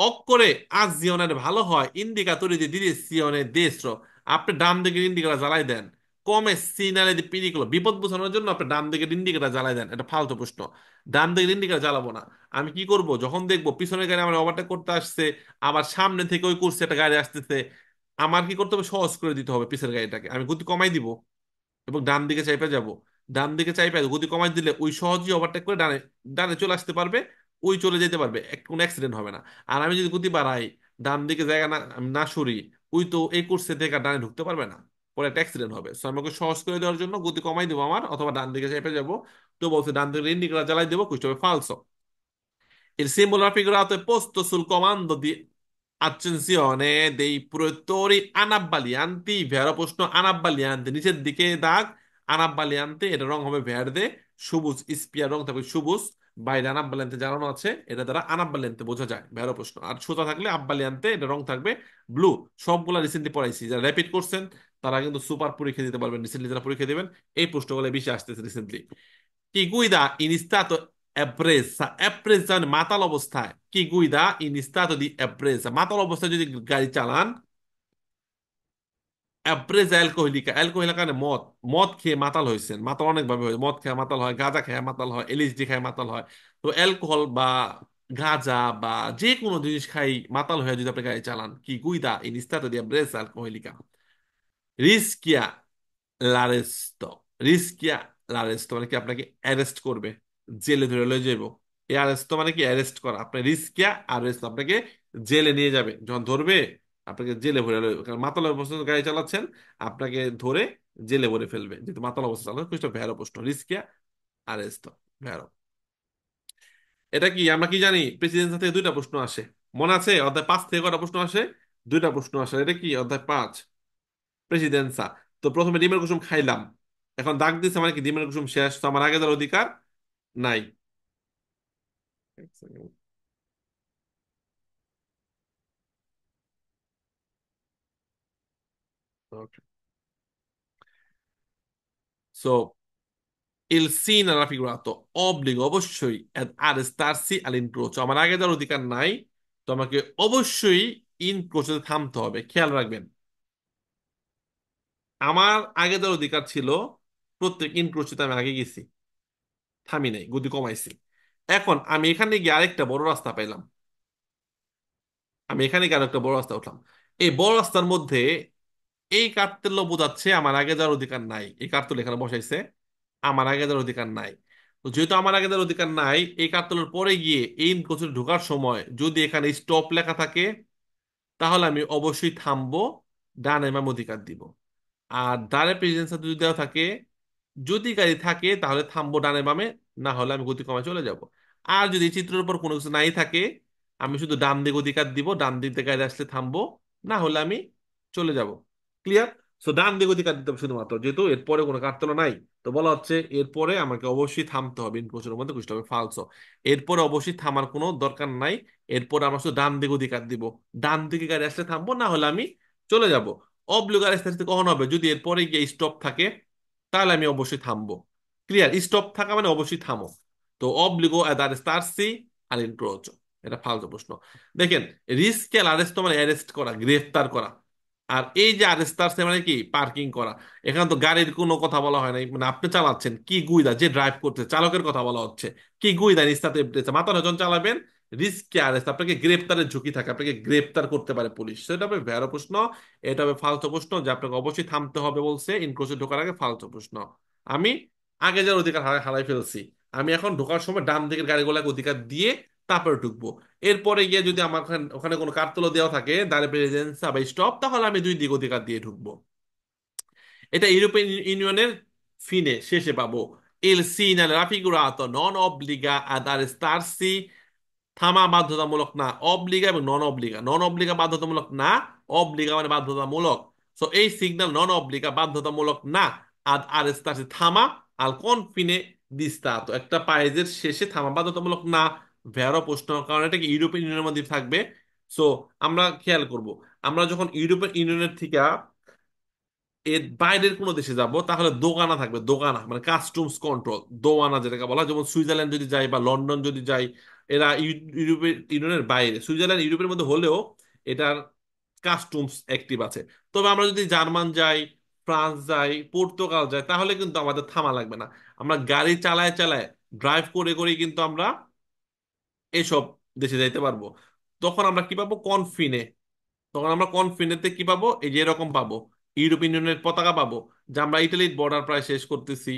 অক করে আজ জিওনের ভালো হয় ইন্ডিকা তৈরি দিয়ে দিদি সিওনে দেশ আপনি ডান দিকে ইন্ডিকাটা জ্বালাই দেন কমে সিনালে দি পিরিগুলো বিপদ বোঝানোর জন্য আপনি ডান দিকে ইন্ডিকাটা জ্বালাই দেন এটা ফালতু প্রশ্ন ডান দিকে ইন্ডিকাটা জ্বালাবো না আমি কি করব যখন দেখবো পিছনের গাড়ি আমার ওভারটেক করতে আসছে আবার সামনে থেকে ওই করছে একটা গাড়ি আসতেছে আমার কি করতে হবে সহজ করে দিতে হবে পিছের গাড়িটাকে আমি গতি কমাই দিব এবং ডান দিকে চাইপে যাব ডান দিকে চাই চাইপা গতি কমাই দিলে ওই সহজেই ওভারটেক করে ডানে ডানে চলে আসতে পারবে ওই চলে যেতে পারবে কোনো অ্যাক্সিডেন্ট হবে না আর আমি যদি গতি বাড়াই ডান দিকে জায়গা না না সরি ওই তো এই কোর্সে থেকে ডানে ঢুকতে পারবে না পরে একটা অ্যাক্সিডেন্ট হবে সো আমাকে সহজ করে দেওয়ার জন্য গতি কমাই দেবো আমার অথবা ডান দিকে চেপে যাবো তো বলছে ডান দিকে ইন্ডিকেটার জ্বালাই দেবো কুইস্ট হবে ফালসো Il simbolo raffigurato è posto sul comando di accensione আনাব্বালি আনতি anabbaglianti, vero? Posto anabbaglianti, নিচের দিকে দাগ আনতে এটা রং হবে ভ্যারদে সবুজ স্পিয়ার রং থাকবে সবুজ বাইরে আনতে জানানো আছে এটা দ্বারা আনতে বোঝা যায় ভ্যারো প্রশ্ন আর সোজা থাকলে আনতে এটা রং থাকবে ব্লু সবগুলা রিসেন্টলি পড়াইছি যারা র্যাপিড করছেন তারা কিন্তু সুপার পরীক্ষা দিতে পারবেন রিসেন্টলি যারা পরীক্ষা দেবেন এই প্রশ্নগুলো বেশি আসতেছে রিসেন্টলি কি গুইদা ইনিস্তাত অ্যাপ্রেসা অ্যাপ্রেসা মানে মাতাল অবস্থায় কি গুইদা তো দি অ্যাপ্রেসা মাতাল অবস্থায় যদি গাড়ি চালান অ্যাভারেজ অ্যালকোহলিকা অ্যালকোহলিকা কারণে মদ মদ খেয়ে মাতাল হয়েছেন মাতাল অনেকভাবে হয় মদ খেয়ে মাতাল হয় গাঁজা খেয়ে মাতাল হয় এলএসডি খেয়ে মাতাল হয় তো অ্যালকোহল বা গাঁজা বা যে কোনো জিনিস খাই মাতাল হয়ে যদি আপনি গাড়ি চালান কি গুইদা ইন ইস্তাতে দিয়া ব্রেস অ্যালকোহলিকা রিস্কিয়া লারেস্ত রিস্কিয়া লারেস্ত মানে কি আপনাকে অ্যারেস্ট করবে জেলে ধরে লয়ে যাবো এই আরেস্ট মানে কি অ্যারেস্ট করা আপনার রিস্কিয়া আরেস্ট আপনাকে জেলে নিয়ে যাবে যখন ধরবে আপনাকে জেলে ভরে মাতাল অবস্থা গাড়ি চালাচ্ছেন আপনাকে ধরে জেলে ভরে ফেলবে যেহেতু মাতাল অবস্থা চালাচ্ছে কিছুটা ভেয়ারো প্রশ্ন রিস্কিয়া আর এস্ত এটা কি আমরা কি জানি প্রেসিডেন্সি থেকে দুইটা প্রশ্ন আসে মনে আছে অধ্যায় পাঁচ থেকে কটা প্রশ্ন আসে দুইটা প্রশ্ন আসে এটা কি অধ্যায় পাঁচ প্রেসিডেন্সা তো প্রথমে ডিমের কুসুম খাইলাম এখন দাগ দিচ্ছে মানে কি ডিমের কুসুম শেষ তো আমার আগে তার অধিকার নাই Okay. So, il sin alla figurato obbligo অবশ্যই ad arrestarsi all'incrocio. Ma আমার আগে যাওয়ার অধিকার নাই তো আমাকে অবশ্যই ইনক্রোচে থামতে খেয়াল রাখবেন আমার আগে যাওয়ার অধিকার ছিল প্রত্যেক ইনক্রোচিতে আমি আগে গেছি থামি নাই গতি কমাইছি এখন আমি এখানে গিয়ে আরেকটা বড় রাস্তা পাইলাম আমি এখানে গিয়ে আরেকটা বড় রাস্তা উঠলাম এই বড় রাস্তার মধ্যে এই কার্তেল্য বোঝাচ্ছে আমার আগে যার অধিকার নাই এই কার্তুল এখানে বসাইছে আমার আগে যার অধিকার নাই তো যেহেতু আমার আগে যার অধিকার নাই এই কার্তুলের পরে গিয়ে এই কোচে ঢোকার সময় যদি এখানে স্টপ লেখা থাকে তাহলে আমি অবশ্যই থামবো ডান এমাম অধিকার দিব আর ডানে প্রেসিডেন্স যদি দেওয়া থাকে যদি গাড়ি থাকে তাহলে থামবো ডানে বামে না হলে আমি গতি কমায় চলে যাব আর যদি চিত্রের উপর কোনো কিছু নাই থাকে আমি শুধু ডান দিকে অধিকার দিব ডান দিক থেকে গাড়ি আসলে থামবো না হলে আমি চলে যাব ক্লিয়ার সো ডান দিক অধিকার দিতে হবে শুধুমাত্র যেহেতু এরপরে কোনো তোলা নাই তো বলা হচ্ছে এরপরে আমাকে অবশ্যই থামতে হবে ইনকোশনের মধ্যে খুঁজতে হবে ফালসো এরপরে অবশ্যই থামার কোনো দরকার নাই এরপরে আমরা শুধু ডান দিক অধিকার দিব ডান দিকে গাড়ি আসলে থামবো না হলে আমি চলে যাব অবলু গাড়ি আসতে কখন হবে যদি এরপরে গিয়ে স্টপ থাকে তাহলে আমি অবশ্যই থামবো ক্লিয়ার স্টপ থাকা মানে অবশ্যই থামো তো অবলিগো দ্যার আর সি আর ইনক্রোচ এটা ফালতু প্রশ্ন দেখেন রিস্কেল আরেস্ট মানে অ্যারেস্ট করা গ্রেফতার করা আর এই যে আরেস্তা আছে মানে কি পার্কিং করা এখানে তো গাড়ির কোনো কথা বলা হয় নাই মানে আপনি চালাচ্ছেন কি গুইদা যে ড্রাইভ করছে চালকের কথা বলা হচ্ছে কি গুইদা নিস্তাতে মাথা নজন চালাবেন রিস্কে আরেস্ট আপনাকে গ্রেপ্তারের ঝুঁকি থাকে আপনাকে গ্রেপ্তার করতে পারে পুলিশ সেটা হবে ভেরো প্রশ্ন এটা হবে ফালতু প্রশ্ন যে আপনাকে অবশ্যই থামতে হবে বলছে ইনক্রোচে ঢোকার আগে ফালতু প্রশ্ন আমি আগে যার অধিকার হারাই ফেলছি আমি এখন ঢোকার সময় ডান দিকের গাড়িগুলোকে অধিকার দিয়ে তারপরে ঢুকবো এরপরে গিয়ে যদি আমার ওখানে কোনো কারতলা দেওয়া থাকে দাঁড়ে প্রেজেন্সা বা স্টপ তাহলে আমি দুই দিক অধিকার দিয়ে ঢুকবো এটা ইউরোপিয়ান ইউনিয়নের ফিনে শেষে পাবো ইল সিন আল রাফিকুরাত নন অবলিগা আদার স্টারসি থামা বাধ্যতামূলক না অবলিগা এবং নন অবলিগা নন অবলিগা বাধ্যতামূলক না অবলিগা মানে বাধ্যতামূলক সো এই সিগন্যাল নন অবলিগা বাধ্যতামূলক না আদ আর স্টারসি থামা আল দিস্তা তো একটা পায়েজের শেষে থামা বাধ্যতামূলক না ভেরো প্রশ্ন কারণ এটা কি ইউরোপিয়ান ইউনিয়নের মধ্যে থাকবে সো আমরা খেয়াল করব আমরা যখন ইউরোপিয়ান ইউনিয়নের থেকে এর বাইরের কোনো দেশে যাব তাহলে দোকানা থাকবে দোকানা মানে কাস্টমস কন্ট্রোল দোয়ানা যেটাকে বলা যেমন সুইজারল্যান্ড যদি যাই বা লন্ডন যদি যাই এরা ইউরোপের ইউনিয়নের বাইরে সুইজারল্যান্ড ইউরোপের মধ্যে হলেও এটার কাস্টমস অ্যাক্টিভ আছে তবে আমরা যদি জার্মান যাই ফ্রান্স যাই পর্তুগাল যাই তাহলে কিন্তু আমাদের থামা লাগবে না আমরা গাড়ি চালায় চালায় ড্রাইভ করে করে কিন্তু আমরা এসব দেশে যাইতে পারবো তখন আমরা কি পাবো কনফিনে তখন আমরা কনফিনেতে কি পাবো এই যে এরকম পাবো ইউরোপিয়ান ইউনিয়নের পতাকা পাবো যে আমরা ইটালির বর্ডার প্রায় শেষ করতেছি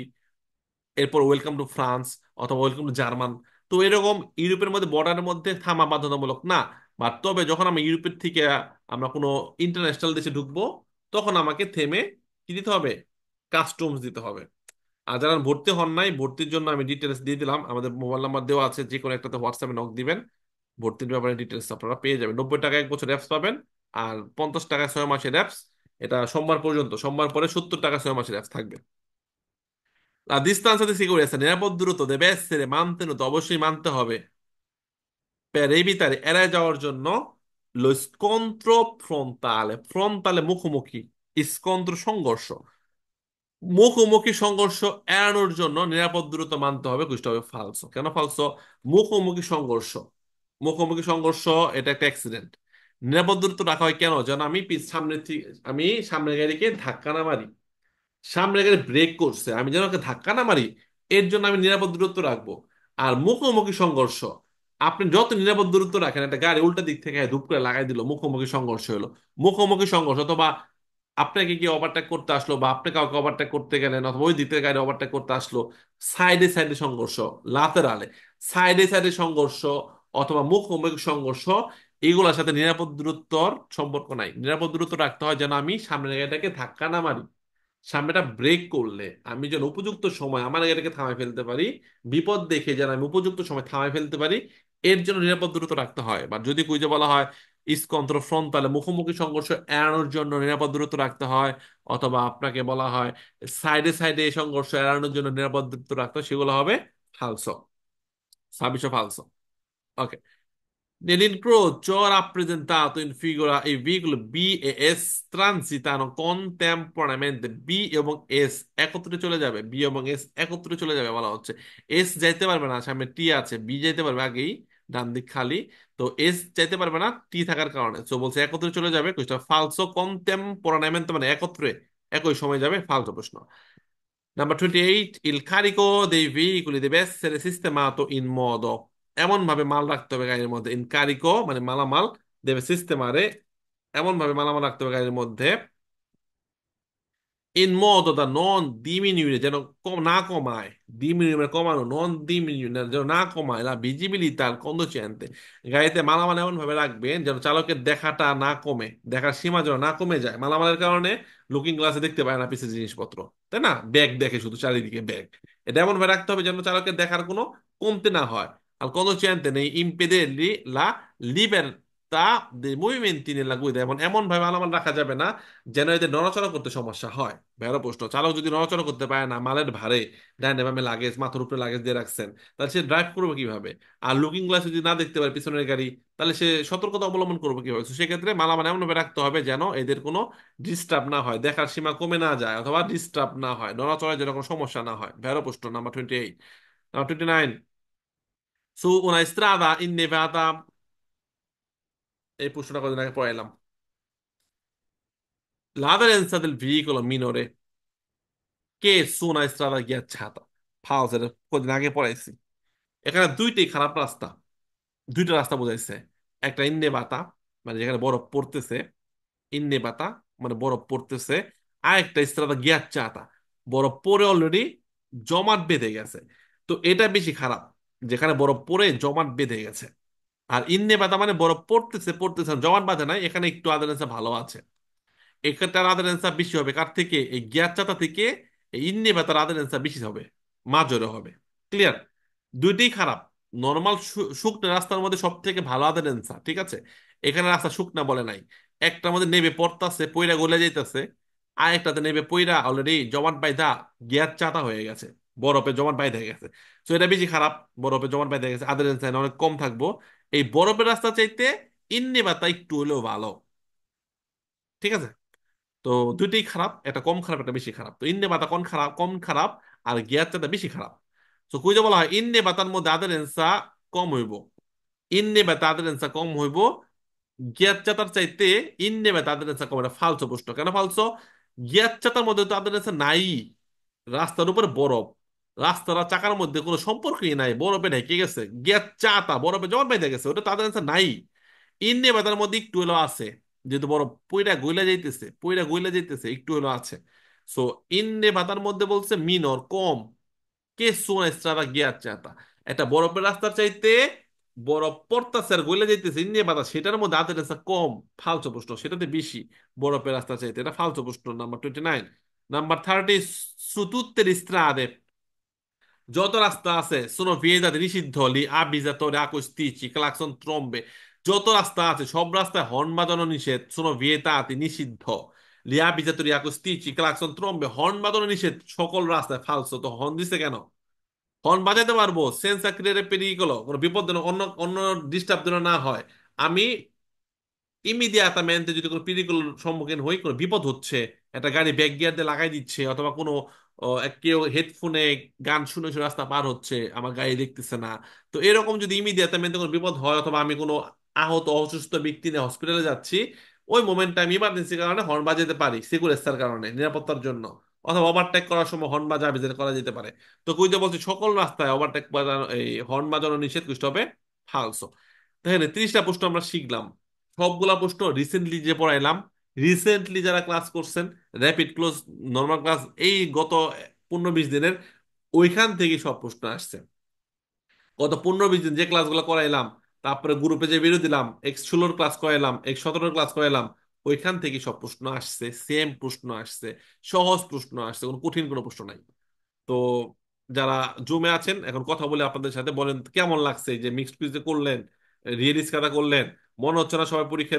এরপর ওয়েলকাম টু ফ্রান্স অথবা ওয়েলকাম টু জার্মান তো এরকম ইউরোপের মধ্যে বর্ডারের মধ্যে থামা বাধ্যতামূলক না বা তবে যখন আমরা ইউরোপের থেকে আমরা কোনো ইন্টারন্যাশনাল দেশে ঢুকবো তখন আমাকে থেমে কি দিতে হবে কাস্টমস দিতে হবে আর যারা ভর্তি হন নাই ভর্তির জন্য আমি ডিটেলস দিয়ে দিলাম আমাদের মোবাইল নাম্বার দেওয়া আছে যে কোনো একটাতে হোয়াটসঅ্যাপে নক দিবেন ভর্তির ব্যাপারে ডিটেলস আপনারা পেয়ে যাবেন নব্বই টাকা এক বছর অ্যাপস পাবেন আর পঞ্চাশ টাকা ছয় মাসের র্যাপস এটা সোমবার পর্যন্ত সোমবার পরে সত্তর টাকা ছয় মাসের র্যাপস থাকবে ডিস্টান্স আছে সিকিউরি আছে নিরাপদ দূরত্ব সেরে মানতে mantenuto অবশ্যই মানতে হবে per বিতারে এড়ায় যাওয়ার জন্য lo scontro frontale মুখোমুখি স্কন্ত্র সংঘর্ষ মুখোমুখি সংঘর্ষ এড়ানোর জন্য নিরাপদ দূরত্ব মানতে হবে হবে ফালসো কেন ফালসো মুখোমুখি সংঘর্ষ মুখোমুখি সংঘর্ষ এটা একটা অ্যাক্সিডেন্ট নিরাপদ দূরত্ব রাখা হয় কেন যেন আমি সামনে আমি সামনের গাড়িকে ধাক্কা না মারি সামনের গাড়ি ব্রেক করছে আমি যেন ওকে ধাক্কা না মারি এর জন্য আমি নিরাপদ দূরত্ব রাখবো আর মুখোমুখি সংঘর্ষ আপনি যত নিরাপদ দূরত্ব রাখেন একটা গাড়ি উল্টা দিক থেকে ধূপ করে লাগাই দিল মুখোমুখি সংঘর্ষ হলো মুখোমুখি সংঘর্ষ অথবা আপনাকে কি ওভারটেক করতে আসলো বা আপনি কাউকে ওভারটেক করতে গেলেন অথবা ওই দ্বিতীয় গাড়ি ওভারটেক করতে আসলো সাইডে সাইডে সংঘর্ষ লাতেরালে সাইডে সাইডে সংঘর্ষ অথবা মুখোমুখি সংঘর্ষ এগুলোর সাথে নিরাপদ দূরত্বর সম্পর্ক নাই নিরাপদ দূরত্ব রাখতে হয় যেন আমি সামনের গাড়িটাকে ধাক্কা না মারি সামনেটা ব্রেক করলে আমি যেন উপযুক্ত সময় আমার গাড়িটাকে থামায় ফেলতে পারি বিপদ দেখে যেন আমি উপযুক্ত সময় থামায় ফেলতে পারি এর জন্য নিরাপদ দূরত্ব রাখতে হয় বা যদি কুইজে বলা হয় ইস্কন্ত্র ফ্রন্তালে মুখোমুখি সংঘর্ষ এড়ানোর জন্য নিরাপদ দূরত্ব রাখতে হয় অথবা আপনাকে বলা হয় সাইডে সাইডে এই সংঘর্ষ এড়ানোর জন্য নিরাপদ দূরত্ব রাখতে হয় সেগুলো হবে ফালসো সাবিস অফ ফালসো ওকে ক্রো Nell'incrocio rappresentato in figura il veicolo B e S transitano contemporaneamente B এবং এস একত্রে চলে যাবে বি এবং এস একত্রে চলে যাবে বলা হচ্ছে এস যাইতে পারবে না সামনে টি আছে বি যাইতে পারবে আগেই ডান দিক খালি তো এস চাইতে পারবে না টি থাকার কারণে তো বলছে একত্রে চলে যাবে কোয়েশ্চন ফালসো কন্টেম্পোরানেমেন্ট মানে একত্রে একই সময় যাবে ফালতু প্রশ্ন নাম্বার টোয়েন্টি এইট ইল কারিকো দেই ভেহিকুলি দে বেসের সিস্টেমাতো ইন মদ এমন ভাবে মাল রাখতে হবে গাড়ির মধ্যে ইন কারিকো মানে মালামাল দেবে সিস্টেমারে এমন ভাবে মালামাল রাখতে হবে গাড়ির মধ্যে in modo da non diminuire, cioè non, non comai, diminuire comano, non diminuire, যেন না কমায় না ভিজিবিলিটি আর কন্ডোসিয়েন্টে গাড়িতে মালামাল এমন ভাবে রাখবেন যেন চালকের দেখাটা না কমে দেখার সীমা যেন না কমে যায় মালামালের কারণে লুকিং গ্লাসে দেখতে পায় না পিছের জিনিসপত্র তাই না ব্যাগ দেখে শুধু চারিদিকে ব্যাগ এটা এমন ভাবে রাখতে হবে যেন চালকের দেখার কোনো কমতে না হয় আর কন্ডোসিয়েন্টে নেই ইম্পেদেরলি লা লিবের তা মুভি মেনটেনের লাগবে এমন এমন ভাবে আলামান রাখা যাবে না যেন এতে নড়াচড়া করতে সমস্যা হয় ভেরো প্রশ্ন চালক যদি নড়াচড়া করতে পারে না মালের ভারে ডাইনে বামে লাগেজ মাথার উপরে লাগেজ দিয়ে রাখছেন তাহলে সে ড্রাইভ করবে কিভাবে আর লুকিং গ্লাস যদি না দেখতে পারে পিছনের গাড়ি তাহলে সে সতর্কতা অবলম্বন করবে কিভাবে সেক্ষেত্রে মালামাল এমনভাবে রাখতে হবে যেন এদের কোনো ডিস্টার্ব না হয় দেখার সীমা কমে না যায় অথবা ডিস্টার্ব না হয় নড়াচড়ায় যেন কোনো সমস্যা না হয় ভেরো প্রশ্ন number twenty eight number twenty nine সু ওনা ইস্ত্রাদা ইন নেভাদা এই প্রশ্নটা কদিন আগে পড়াইলাম L'aderenza del veicolo minore che su una strada ghiacciata. ফাউসের কদিন আগে পড়াইছি এখানে দুইটাই খারাপ রাস্তা দুইটা রাস্তা বোঝাইছে একটা ইন্নে বাতা মানে যেখানে বরফ পড়তেছে ইন্নে বাতা মানে বরফ পড়তেছে আর একটা স্ত্রাদা গিয়াচ্চাতা বরফ পরে অলরেডি জমাট বেঁধে গেছে তো এটা বেশি খারাপ যেখানে বরফ পরে জমাট বেঁধে গেছে আর ইন্নে বাদা মানে বড় পড়তেছে পড়তেছে জবান বাদে নাই এখানে একটু আদার অ্যান্সার ভালো আছে এখানটার আদার অ্যান্সার বেশি হবে কার থেকে এই গ্যাচাতা থেকে এই ইন্নে বাতার আদার অ্যান্সার বেশি হবে মাজরে হবে ক্লিয়ার দুইটাই খারাপ নর্মাল শুকনো রাস্তার মধ্যে সব থেকে ভালো আদার অ্যান্সার ঠিক আছে এখানে রাস্তা শুকনা বলে নাই একটার মধ্যে নেবে পড়তাছে পইরা গলে যাইতাছে আর একটাতে নেবে পইরা অলরেডি জবান পাইদা গিয়ার চাতা হয়ে গেছে বরফে জমাট বাইরে হয়ে গেছে তো এটা বেশি খারাপ বরফে জমাট বাইরে গেছে আদার চাইনা অনেক কম থাকবো এই বরফের রাস্তা চাইতে ইন্নি বাতা একটু হলেও ভালো ঠিক আছে তো দুইটাই খারাপ এটা কম খারাপ এটা বেশি খারাপ তো ইন্নে বাতা কোন খারাপ কম খারাপ আর গিয়ার চাটা বেশি খারাপ তো কুইজে বলা হয় ইন্নে বাতার মধ্যে আদার এন্সা কম হইব ইন্নে বাতা আদার এন্সা কম হইব গিয়ার চাতার চাইতে ইন্নে বাতা আদার এন্সা কম এটা ফালসো প্রশ্ন কেন ফালসো চাতার মধ্যে তো আদার এন্সা নাই রাস্তার উপর বরফ রাস্তারা চাকার মধ্যে কোনো সম্পর্কই নাই বরফে ঢেকে গেছে গ্যাস চা তা বরফে জমাট বেঁধে গেছে ওটা তাদের কাছে নাই ইন্নে বেতার মধ্যে একটু হলো আছে যেহেতু বরফ পইরা গইলা যাইতেছে পইরা গইলা যাইতেছে একটু হলো আছে সো ইন্নে বাতার মধ্যে বলছে মিনর কম কে সোনা স্ট্রাটা গিয়ার চাতা একটা বরফের রাস্তার চাইতে বরফ পড়তাছে আর গইলা যাইতেছে ইন্নে বাতা সেটার মধ্যে আতের কম ফালতু প্রশ্ন সেটাতে বেশি বরফের রাস্তা চাইতে এটা ফালতু প্রশ্ন number twenty nine number thirty সুতুত্তের স্ত্রা আদেব যত রাস্তা আছে শোনো vietate নিষিদ্ধ li avvisatori acustici clacson ত্রম্বে যত রাস্তা আছে সব রাস্তায় হর্ন বাজানো নিষেধ sono vietate নিষিদ্ধ li avvisatori acustici clacson trombe horn বাজানো নিষেধ সকল রাস্তায় ফালসো তো হর্ন দিছে কেন হর্ন বাজাতে পারবো সেন্সা ক্রিয়ারে পেরিয়ে কোনো বিপদ যেন অন্য অন্য ডিস্টার্ব যেন না হয় আমি ইমিডিয়াতামেন্টে যদি কোনো পিরিকুল সম্মুখীন হই কোনো বিপদ হচ্ছে একটা গাড়ি ব্যাক গিয়ার দিয়ে লাগাই দিচ্ছে অথবা কোনো কেউ হেডফোনে গান শুনে শুনে রাস্তা পার হচ্ছে আমার গায়ে দেখতেছে না তো এরকম যদি ইমিডিয়েট আমি কোনো বিপদ হয় অথবা আমি কোনো আহত অসুস্থ ব্যক্তি নিয়ে হসপিটালে যাচ্ছি ওই মোমেন্টটা আমি ইমার্জেন্সির কারণে হর্ন বাজাতে পারি সিকিউরেস্তার কারণে নিরাপত্তার জন্য অথবা ওভারটেক করার সময় হর্ন বাজা আবেদন করা যেতে পারে তো কুইতে বলছি সকল রাস্তায় ওভারটেক বাজানো এই হর্ন বাজানো নিষেধ কৃষ্ট হবে ফালসো দেখেন ত্রিশটা প্রশ্ন আমরা শিখলাম সবগুলা প্রশ্ন রিসেন্টলি যে পড়াইলাম রিসেন্টলি যারা ক্লাস করছেন র্যাপিড ক্লোজ নর্মাল ক্লাস এই গত পনেরো বিশ দিনের ওইখান থেকে সব প্রশ্ন আসছে গত পনেরো বিশ দিন যে ক্লাসগুলো করাইলাম তারপরে গ্রুপে যে ভিডিও দিলাম এক ষোলোর ক্লাস করাইলাম এক সতেরোর ক্লাস করাইলাম ওইখান থেকে সব প্রশ্ন আসছে সেম প্রশ্ন আসছে সহজ প্রশ্ন আসছে কোনো কঠিন কোনো প্রশ্ন নাই তো যারা জুমে আছেন এখন কথা বলে আপনাদের সাথে বলেন কেমন লাগছে যে মিক্সড কুইজে করলেন রিয়েল ইস্কাটা করলেন মনে হচ্ছে না সবাই পরীক্ষা